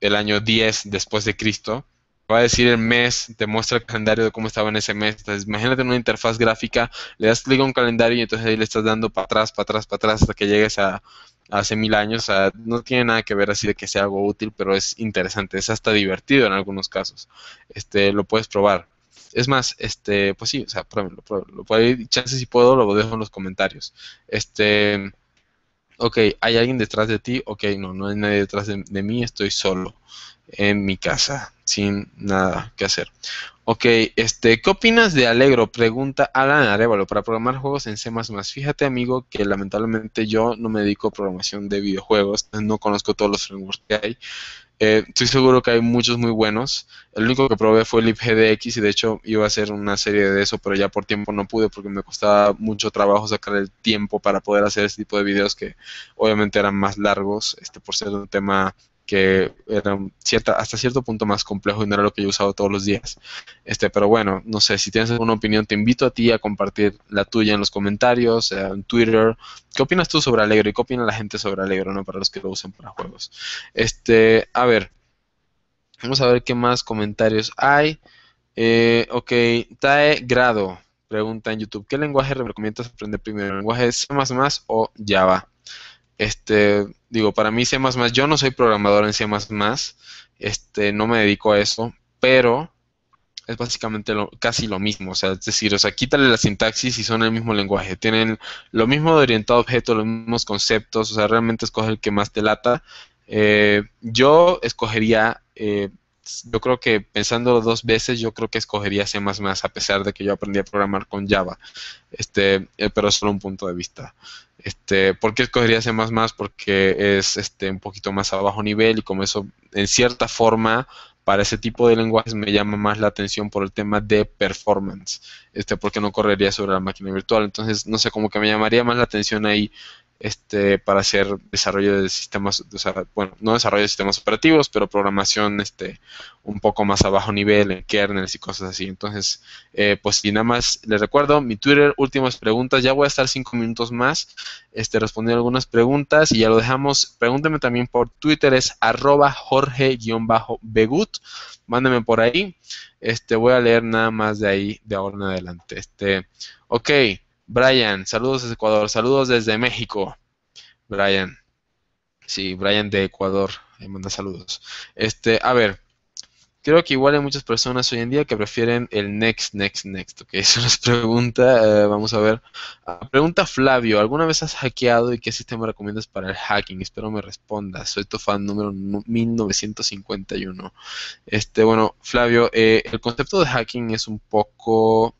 el año 10 después de Cristo, va a decir el mes, te muestra el calendario de cómo estaba en ese mes. imagínate imagínate una interfaz gráfica, le das clic a un calendario y entonces ahí le estás dando para atrás, para atrás, para atrás hasta que llegues a, hace mil años. no tiene nada que ver así de que sea algo útil, pero es interesante, es hasta divertido en algunos casos. Este, lo puedes probar. Es más, este, pues sí, o sea, pruébenlo, pruébenlo. Por ir chance si puedo, lo dejo en los comentarios. Este, ok, ¿hay alguien detrás de ti? Ok, no, no hay nadie detrás de mí, estoy solo en mi casa, sin nada que hacer. Ok, este, ¿qué opinas de Alegro? Pregunta Alan Arevalo. Para programar juegos en C++, fíjate amigo que lamentablemente yo no me dedico a programación de videojuegos, no conozco todos los frameworks que hay. Eh, estoy seguro que hay muchos muy buenos. El único que probé fue el libgdx y de hecho iba a hacer una serie de eso, pero ya por tiempo no pude porque me costaba mucho trabajo sacar el tiempo para poder hacer este tipo de videos que obviamente eran más largos, este, por ser un tema que era cierta, hasta cierto punto más complejo y no era lo que yo he usado todos los días. Este, pero bueno, no sé, si tienes alguna opinión, te invito a ti a compartir la tuya en los comentarios, eh, en Twitter. ¿Qué opinas tú sobre Alegro? y qué opina la gente sobre Allegro, no para los que lo usen para juegos? Este, a ver, vamos a ver qué más comentarios hay. Eh, ok, TAE Grado pregunta en YouTube, ¿qué lenguaje recomiendas aprender primero? ¿Lenguaje C++ o Java? Este, digo, para mí C++, yo no soy programador en C++, este, no me dedico a eso, pero es básicamente casi lo mismo, o sea, es decir, o sea, quítale la sintaxis y son el mismo lenguaje, tienen lo mismo de orientado a objeto, los mismos conceptos, o sea, realmente escoge el que más te lata. Eh, yo escogería, eh, yo creo que pensándolo dos veces, yo creo que escogería C++, a pesar de que yo aprendí a programar con Java, este, eh, pero es solo un punto de vista. Este, ¿Por qué escogería C++? Porque es este, un poquito más abajo nivel y como eso, en cierta forma, para ese tipo de lenguajes me llama más la atención por el tema de performance, este, porque no correría sobre la máquina virtual. Entonces, no sé, cómo que me llamaría más la atención ahí este, para hacer desarrollo de sistemas, bueno, no desarrollo de sistemas operativos, pero programación este, un poco más a bajo nivel, en kernels y cosas así. Entonces, eh, pues y nada más les recuerdo, mi Twitter, últimas preguntas, ya voy a estar cinco minutos más este, respondiendo algunas preguntas y ya lo dejamos. pregúntenme también por Twitter, es arroba jorge-begut, mándenme por ahí. Este, voy a leer nada más de ahí, de ahora en adelante. Este, ok. Brian, saludos desde Ecuador, saludos desde México. Brian. Sí, Brian de Ecuador, le manda saludos. Este, a ver, creo que igual hay muchas personas hoy en día que prefieren el next, next, next. Ok, eso nos pregunta, eh, vamos a ver. Ah, pregunta Flavio, ¿alguna vez has hackeado y qué sistema recomiendas para el hacking? Espero me respondas. Soy tu fan número 1951. Este, bueno, Flavio, eh, el concepto de hacking es un poco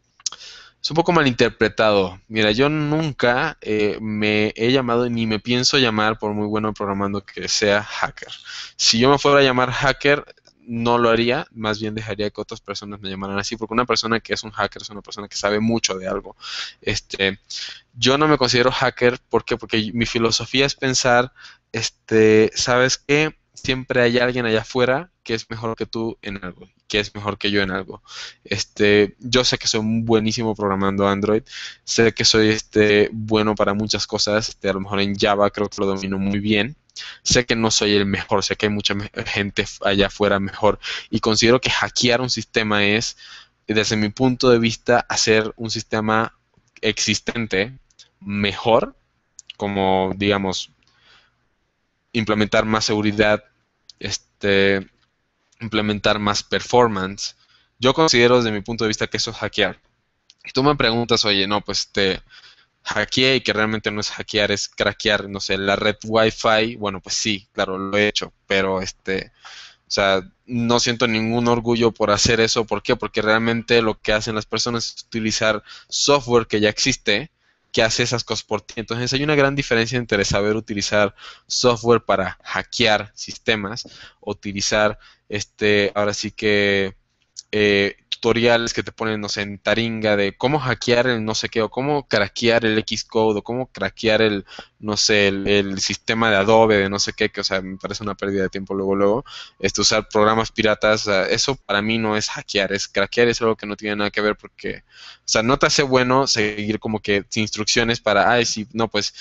es un poco malinterpretado. Mira, yo nunca eh, me he llamado ni me pienso llamar, por muy bueno programando que sea, hacker. Si yo me fuera a llamar hacker, no lo haría, más bien dejaría que otras personas me llamaran así, porque una persona que es un hacker es una persona que sabe mucho de algo. Este, yo no me considero hacker porque porque mi filosofía es pensar, este, ¿sabes qué? Siempre hay alguien allá afuera que es mejor que tú en algo, que es mejor que yo en algo. Este, yo sé que soy un buenísimo programando Android, sé que soy este, bueno para muchas cosas, este, a lo mejor en Java creo que lo domino muy bien, sé que no soy el mejor, sé que hay mucha gente allá afuera mejor y considero que hackear un sistema es, desde mi punto de vista, hacer un sistema existente mejor, como digamos, implementar más seguridad, este, implementar más performance. Yo considero desde mi punto de vista que eso es hackear. Y tú me preguntas, oye, no, pues te hackeé y que realmente no es hackear, es craquear, no sé, la red Wi-Fi. Bueno, pues sí, claro, lo he hecho, pero este, o sea, no siento ningún orgullo por hacer eso. ¿Por qué? Porque realmente lo que hacen las personas es utilizar software que ya existe, que hace esas cosas por ti. Entonces hay una gran diferencia entre saber utilizar software para hackear sistemas, utilizar este, ahora sí que eh, tutoriales que te ponen, no sé, en taringa de cómo hackear el no sé qué, o cómo craquear el Xcode, o cómo craquear el, no sé, el, sistema de Adobe, de no sé qué, que, o sea, me parece una pérdida de tiempo luego, luego, Esto, usar programas piratas, eso para mí no es hackear, es craquear, es algo que no tiene nada que ver porque, o sea, no te hace bueno seguir como que instrucciones para, ay, sí, no, pues,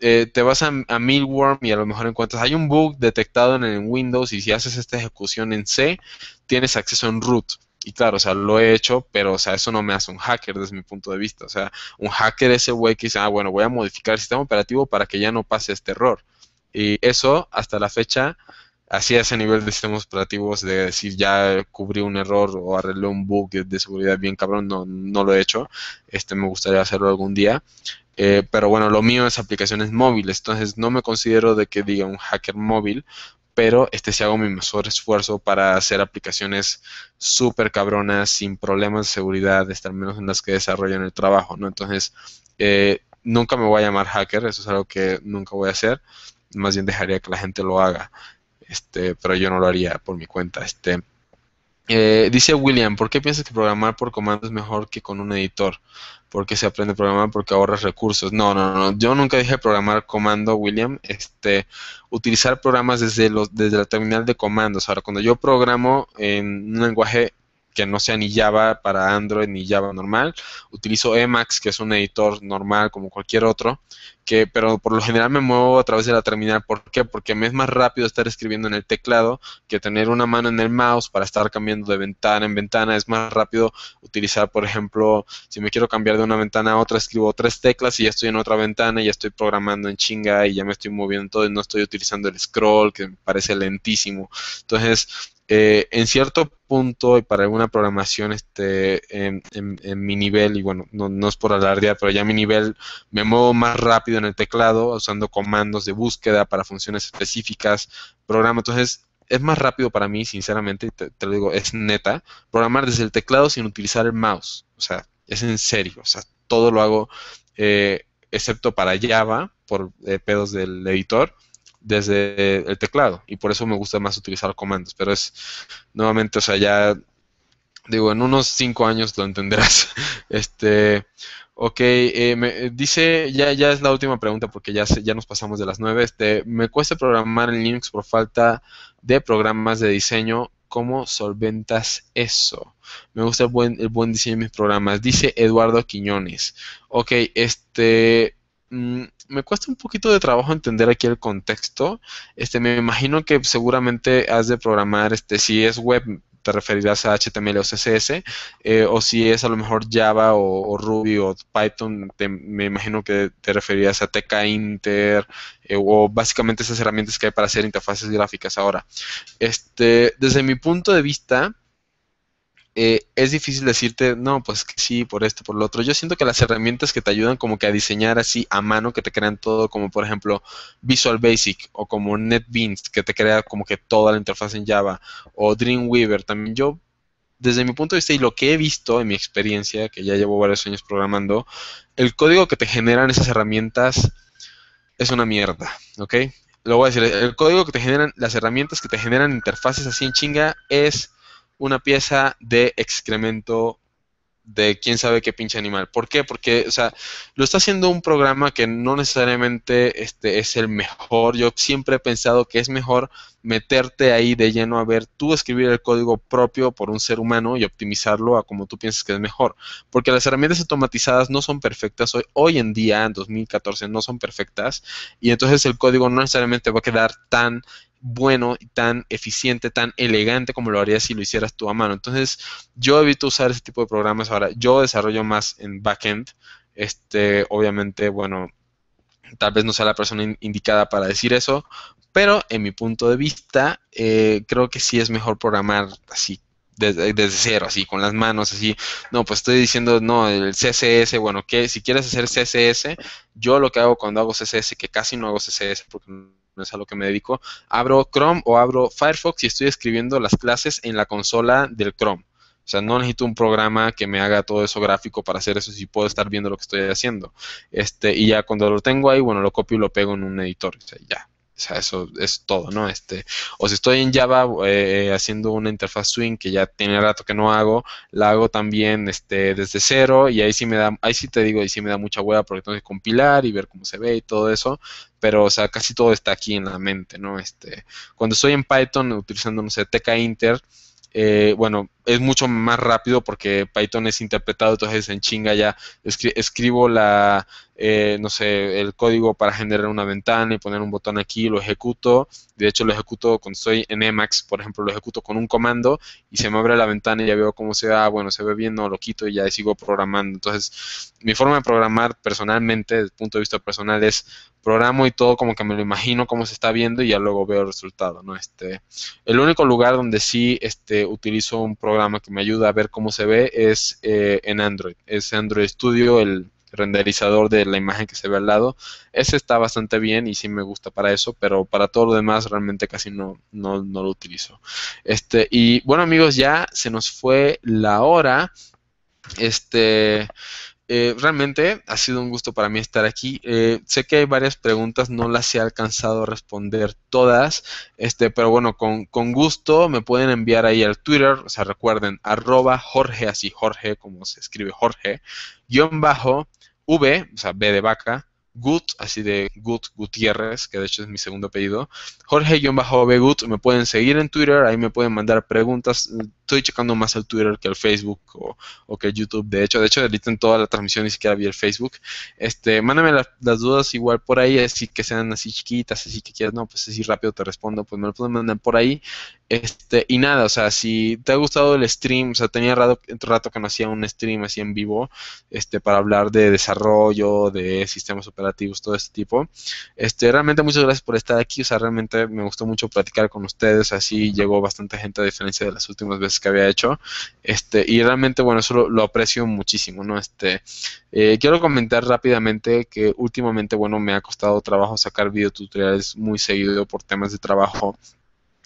eh, te vas a, Milworm y a lo mejor encuentras, hay un bug detectado en, Windows y si haces esta ejecución en C, tienes acceso en root. Y claro, o sea, lo he hecho, pero o sea, eso no me hace un hacker desde mi punto de vista. O sea, un hacker es el güey que dice, ah, bueno, voy a modificar el sistema operativo para que ya no pase este error. Y eso, hasta la fecha, a ese nivel de sistemas operativos de decir ya cubrí un error o arreglé un bug de seguridad bien cabrón, no, no lo he hecho, este me gustaría hacerlo algún día, eh, pero bueno, lo mío es aplicaciones móviles, entonces no me considero de que diga un hacker móvil, pero este sí hago mi mejor esfuerzo para hacer aplicaciones súper cabronas, sin problemas de seguridad, estar menos en las que desarrollo en el trabajo, ¿no? Entonces, eh, nunca me voy a llamar hacker, eso es algo que nunca voy a hacer, más bien dejaría que la gente lo haga, este, pero yo no lo haría por mi cuenta, este... Eh, dice William, ¿por qué piensas que programar por comando es mejor que con un editor? Porque se aprende a programar porque ahorras recursos. No, no, no. Yo nunca dije programar comando, William. Este, utilizar programas desde los, desde la terminal de comandos. Ahora, cuando yo programo en un lenguaje que no sea ni Java para Android ni Java normal. Utilizo Emacs, que es un editor normal como cualquier otro, que, pero por lo general me muevo a través de la terminal. ¿Por qué? Porque me es más rápido estar escribiendo en el teclado que tener una mano en el mouse para estar cambiando de ventana en ventana. Es más rápido utilizar, por ejemplo, si me quiero cambiar de una ventana a otra, escribo tres teclas y ya estoy en otra ventana, y ya estoy programando en chinga y ya me estoy moviendo todo y no estoy utilizando el scroll que me parece lentísimo. Entonces, eh, en cierto punto y para alguna programación este en, mi nivel y bueno no, no, es por alardear pero ya mi nivel me muevo más rápido en el teclado usando comandos de búsqueda para funciones específicas programa entonces es más rápido para mí sinceramente te, lo digo es neta programar desde el teclado sin utilizar el mouse o sea es en serio o sea todo lo hago eh, excepto para Java por eh, pedos del editor desde el teclado y por eso me gusta más utilizar comandos, pero es nuevamente, o sea, ya digo, en unos cinco años lo entenderás. Este, ok, eh, me, dice, ya, ya es la última pregunta porque ya, ya nos pasamos de las nueve. Este, me cuesta programar en Linux por falta de programas de diseño. ¿Cómo solventas eso? Me gusta el buen, el buen diseño de mis programas. Dice Eduardo Quiñones. Ok, este... Mm, me cuesta un poquito de trabajo entender aquí el contexto. Este, me imagino que seguramente has de programar, este, si es web, te referirás a HTML o CSS, eh, o si es a lo mejor Java o, Ruby o Python, me imagino que te referirás a TK Inter eh, o básicamente esas herramientas que hay para hacer interfaces gráficas ahora. Este, desde mi punto de vista, eh, es difícil decirte, no, pues sí, por esto, por lo otro. Yo siento que las herramientas que te ayudan como que a diseñar así a mano, que te crean todo, como por ejemplo Visual Basic o como NetBeans, que te crea como que toda la interfaz en Java, o Dreamweaver, también yo, desde mi punto de vista y lo que he visto en mi experiencia, que ya llevo varios años programando, el código que te generan esas herramientas es una mierda, ¿ok? Lo voy a decir, el código que te generan, las herramientas que te generan interfaces así en chinga es una pieza de excremento de quién sabe qué pinche animal. ¿Por qué? Porque, o sea, lo está haciendo un programa que no necesariamente este, es el mejor. Yo siempre he pensado que es mejor meterte ahí de lleno a ver tú escribir el código propio por un ser humano y optimizarlo a como tú piensas que es mejor. Porque las herramientas automatizadas no son perfectas hoy, hoy en día, en 2014, no son perfectas. Y entonces el código no necesariamente va a quedar tan bueno tan eficiente, tan elegante como lo harías si lo hicieras tú a mano. Entonces, yo evito usar ese tipo de programas ahora. Yo desarrollo más en backend. Este, obviamente, bueno, tal vez no sea la persona indicada para decir eso, pero en mi punto de vista, eh, creo que sí es mejor programar así desde, desde, cero, así, con las manos, así. No, pues estoy diciendo, no, el CSS, bueno, que si quieres hacer CSS, yo lo que hago cuando hago CSS, que casi no hago CSS porque es a lo que me dedico, abro Chrome o abro Firefox y estoy escribiendo las clases en la consola del Chrome. O sea, no necesito un programa que me haga todo eso gráfico para hacer eso, si puedo estar viendo lo que estoy haciendo. Este, y ya cuando lo tengo ahí, bueno, lo copio y lo pego en un editor. O sea, ya, o sea, eso es todo, ¿no? Este, o si estoy en Java eh, eh, haciendo una interfaz Swing que ya tiene rato que no hago, la hago también este, desde cero y ahí sí me da, ahí sí te digo, ahí sí me da mucha hueá porque tengo que compilar y ver cómo se ve y todo eso, pero o sea, casi todo está aquí en la mente, ¿no? Este, cuando estoy en Python utilizando, no sé, TK Inter, eh, bueno, es mucho más rápido porque Python es interpretado, entonces en chinga ya escribo la eh, no sé, el código para generar una ventana y poner un botón aquí, lo ejecuto. De hecho, lo ejecuto cuando estoy en Emacs, por ejemplo, lo ejecuto con un comando y se me abre la ventana y ya veo cómo se da, bueno, se ve bien, no lo quito y ya sigo programando. Entonces, mi forma de programar personalmente, desde el punto de vista personal, es programo y todo como que me lo imagino cómo se está viendo y ya luego veo el resultado, ¿no? Este, el único lugar donde sí este, utilizo un programa que me ayuda a ver cómo se ve es eh, en Android, es Android Studio, el renderizador de la imagen que se ve al lado. Ese está bastante bien y sí me gusta para eso, pero para todo lo demás realmente casi no, no, lo utilizo. Este, y bueno amigos, ya se nos fue la hora. Este, eh, realmente ha sido un gusto para mí estar aquí. Eh, sé que hay varias preguntas, no las he alcanzado a responder todas, este, pero bueno, con, gusto me pueden enviar ahí al Twitter, o sea, recuerden, arroba Jorge, así Jorge, como se escribe Jorge, guión bajo, V, o sea, B de vaca, Gut, así de Gut Gutiérrez, que de hecho es mi segundo apellido. jorge bajo, V Gut, me pueden seguir en Twitter, ahí me pueden mandar preguntas estoy checando más al Twitter que al Facebook o, que al YouTube. De hecho, de hecho, ahorita en toda la transmisión ni siquiera vi el Facebook. Este, mándame las dudas igual por ahí, así que sean así chiquitas, así que quieras, no, pues así rápido te respondo, pues me lo pueden mandar por ahí. Este, y nada, o sea, si te ha gustado el stream, o sea, tenía rato, rato que no hacía un stream así en vivo, este, para hablar de desarrollo, de sistemas operativos, todo este tipo. Este, realmente muchas gracias por estar aquí, o sea, realmente me gustó mucho platicar con ustedes, así llegó bastante gente a diferencia de las últimas veces que había hecho. Este, y realmente, bueno, eso lo, aprecio muchísimo, ¿no? Este, eh, quiero comentar rápidamente que últimamente, bueno, me ha costado trabajo sacar videotutoriales muy seguido por temas de trabajo.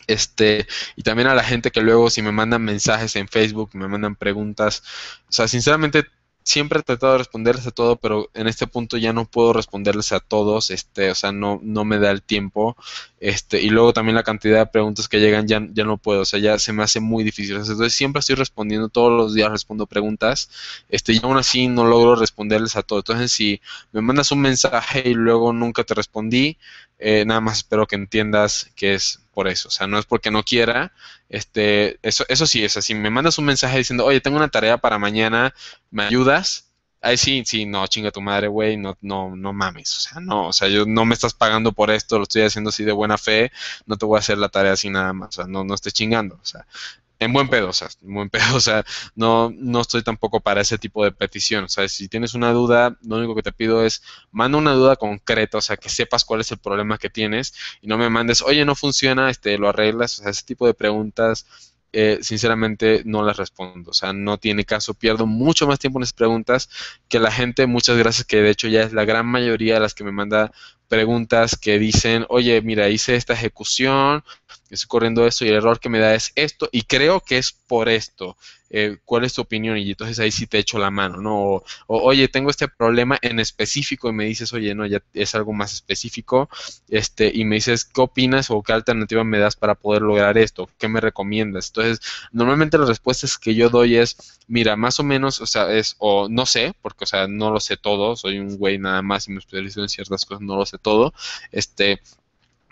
Este, y también a la gente que luego si me mandan mensajes en Facebook, me mandan preguntas, o sea, sinceramente siempre he tratado de responderles a todo, pero en este punto ya no puedo responderles a todos, este, o sea, no, no me da el tiempo, este, y luego también la cantidad de preguntas que llegan ya, ya no puedo, o sea, ya se me hace muy difícil, entonces siempre estoy respondiendo, todos los días respondo preguntas, este, y aún así no logro responderles a todo, entonces si me mandas un mensaje y luego nunca te respondí, eh, nada más espero que entiendas que es por eso. O sea, no es porque no quiera. Este, eso, eso sí, es así. me mandas un mensaje diciendo, oye, tengo una tarea para mañana, ¿me ayudas? Ahí sí, sí, no, chinga tu madre, güey, no, no, no mames. O sea, no, o sea, yo no me estás pagando por esto, lo estoy haciendo así de buena fe, no te voy a hacer la tarea así nada más. O sea, no, no estés chingando. O sea, en buen pedo, o sea, buen no, no estoy tampoco para ese tipo de petición, o sea, si tienes una duda, lo único que te pido es, manda una duda concreta, o sea, que sepas cuál es el problema que tienes y no me mandes, oye, no funciona, este, lo arreglas, o sea, ese tipo de preguntas, eh, sinceramente no las respondo. O sea, no tiene caso. Pierdo mucho más tiempo en esas preguntas que la gente, muchas gracias, que de hecho ya es la gran mayoría de las que me manda preguntas que dicen, oye, mira, hice esta ejecución, estoy corriendo esto y el error que me da es esto y creo que es por esto. Eh, ¿Cuál es tu opinión? Y entonces ahí sí te echo la mano, ¿no? O, oye, tengo este problema en específico y me dices, oye, no, ya es algo más específico, este, y me dices, ¿qué opinas o qué alternativa me das para poder lograr esto? ¿Qué me recomiendas? Entonces, normalmente las respuestas que yo doy es, mira, más o menos, o sea, es, o no sé, porque, o sea, no lo sé todo, soy un güey nada más y me especializo en ciertas cosas, no lo sé todo, este,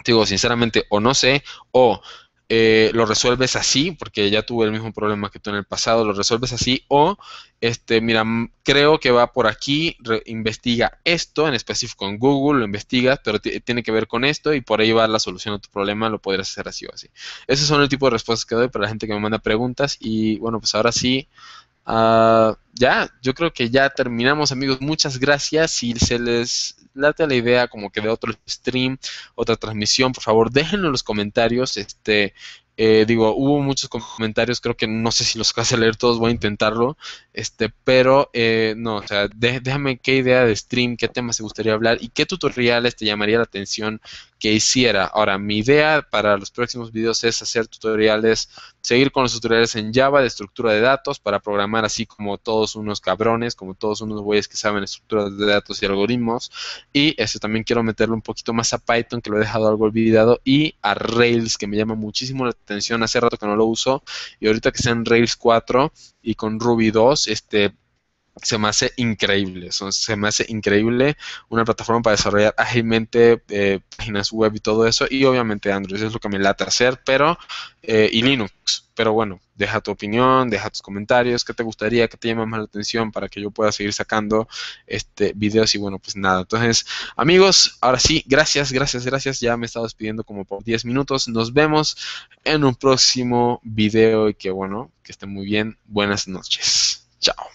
digo, sinceramente, o no sé, o eh, lo resuelves así, porque ya tuve el mismo problema que tú en el pasado, lo resuelves así, o, este, mira, creo que va por aquí, investiga esto, en específico en Google, lo investigas, pero tiene que ver con esto y por ahí va la solución a tu problema, lo podrías hacer así o así. Esos son el tipo de respuestas que doy para la gente que me manda preguntas y bueno, pues ahora sí, Ah, ya, yo creo que ya terminamos, amigos. Muchas gracias. Si se les late la idea como que de otro stream, otra transmisión, por favor, déjenlo en los comentarios. Este, eh, digo, hubo muchos comentarios, creo que no sé si los vas a leer todos, voy a intentarlo. Este, pero eh, no, o sea, déjame qué idea de stream, qué tema se gustaría hablar y qué tutoriales te llamaría la atención que hiciera. Ahora, mi idea para los próximos videos es hacer tutoriales, seguir con los tutoriales en Java de estructura de datos para programar así como todos unos cabrones, como todos unos güeyes que saben estructuras de datos y algoritmos. Y esto también quiero meterlo un poquito más a Python, que lo he dejado algo olvidado, y a Rails, que me llama muchísimo la atención. Hace rato que no lo uso. Y ahorita que sea en Rails 4 y con Ruby 2, este se me hace increíble. se me hace increíble una plataforma para desarrollar ágilmente eh, páginas web y todo eso. Y obviamente Android es lo que me lata hacer, pero eh, y Linux. Pero bueno, deja tu opinión, deja tus comentarios, qué te gustaría, qué te llama más la atención para que yo pueda seguir sacando este videos y bueno, pues nada. Entonces, amigos, ahora sí, gracias, gracias, gracias. Ya me he despidiendo como por 10 minutos. Nos vemos en un próximo video y que bueno, que estén muy bien. Buenas noches. Chao.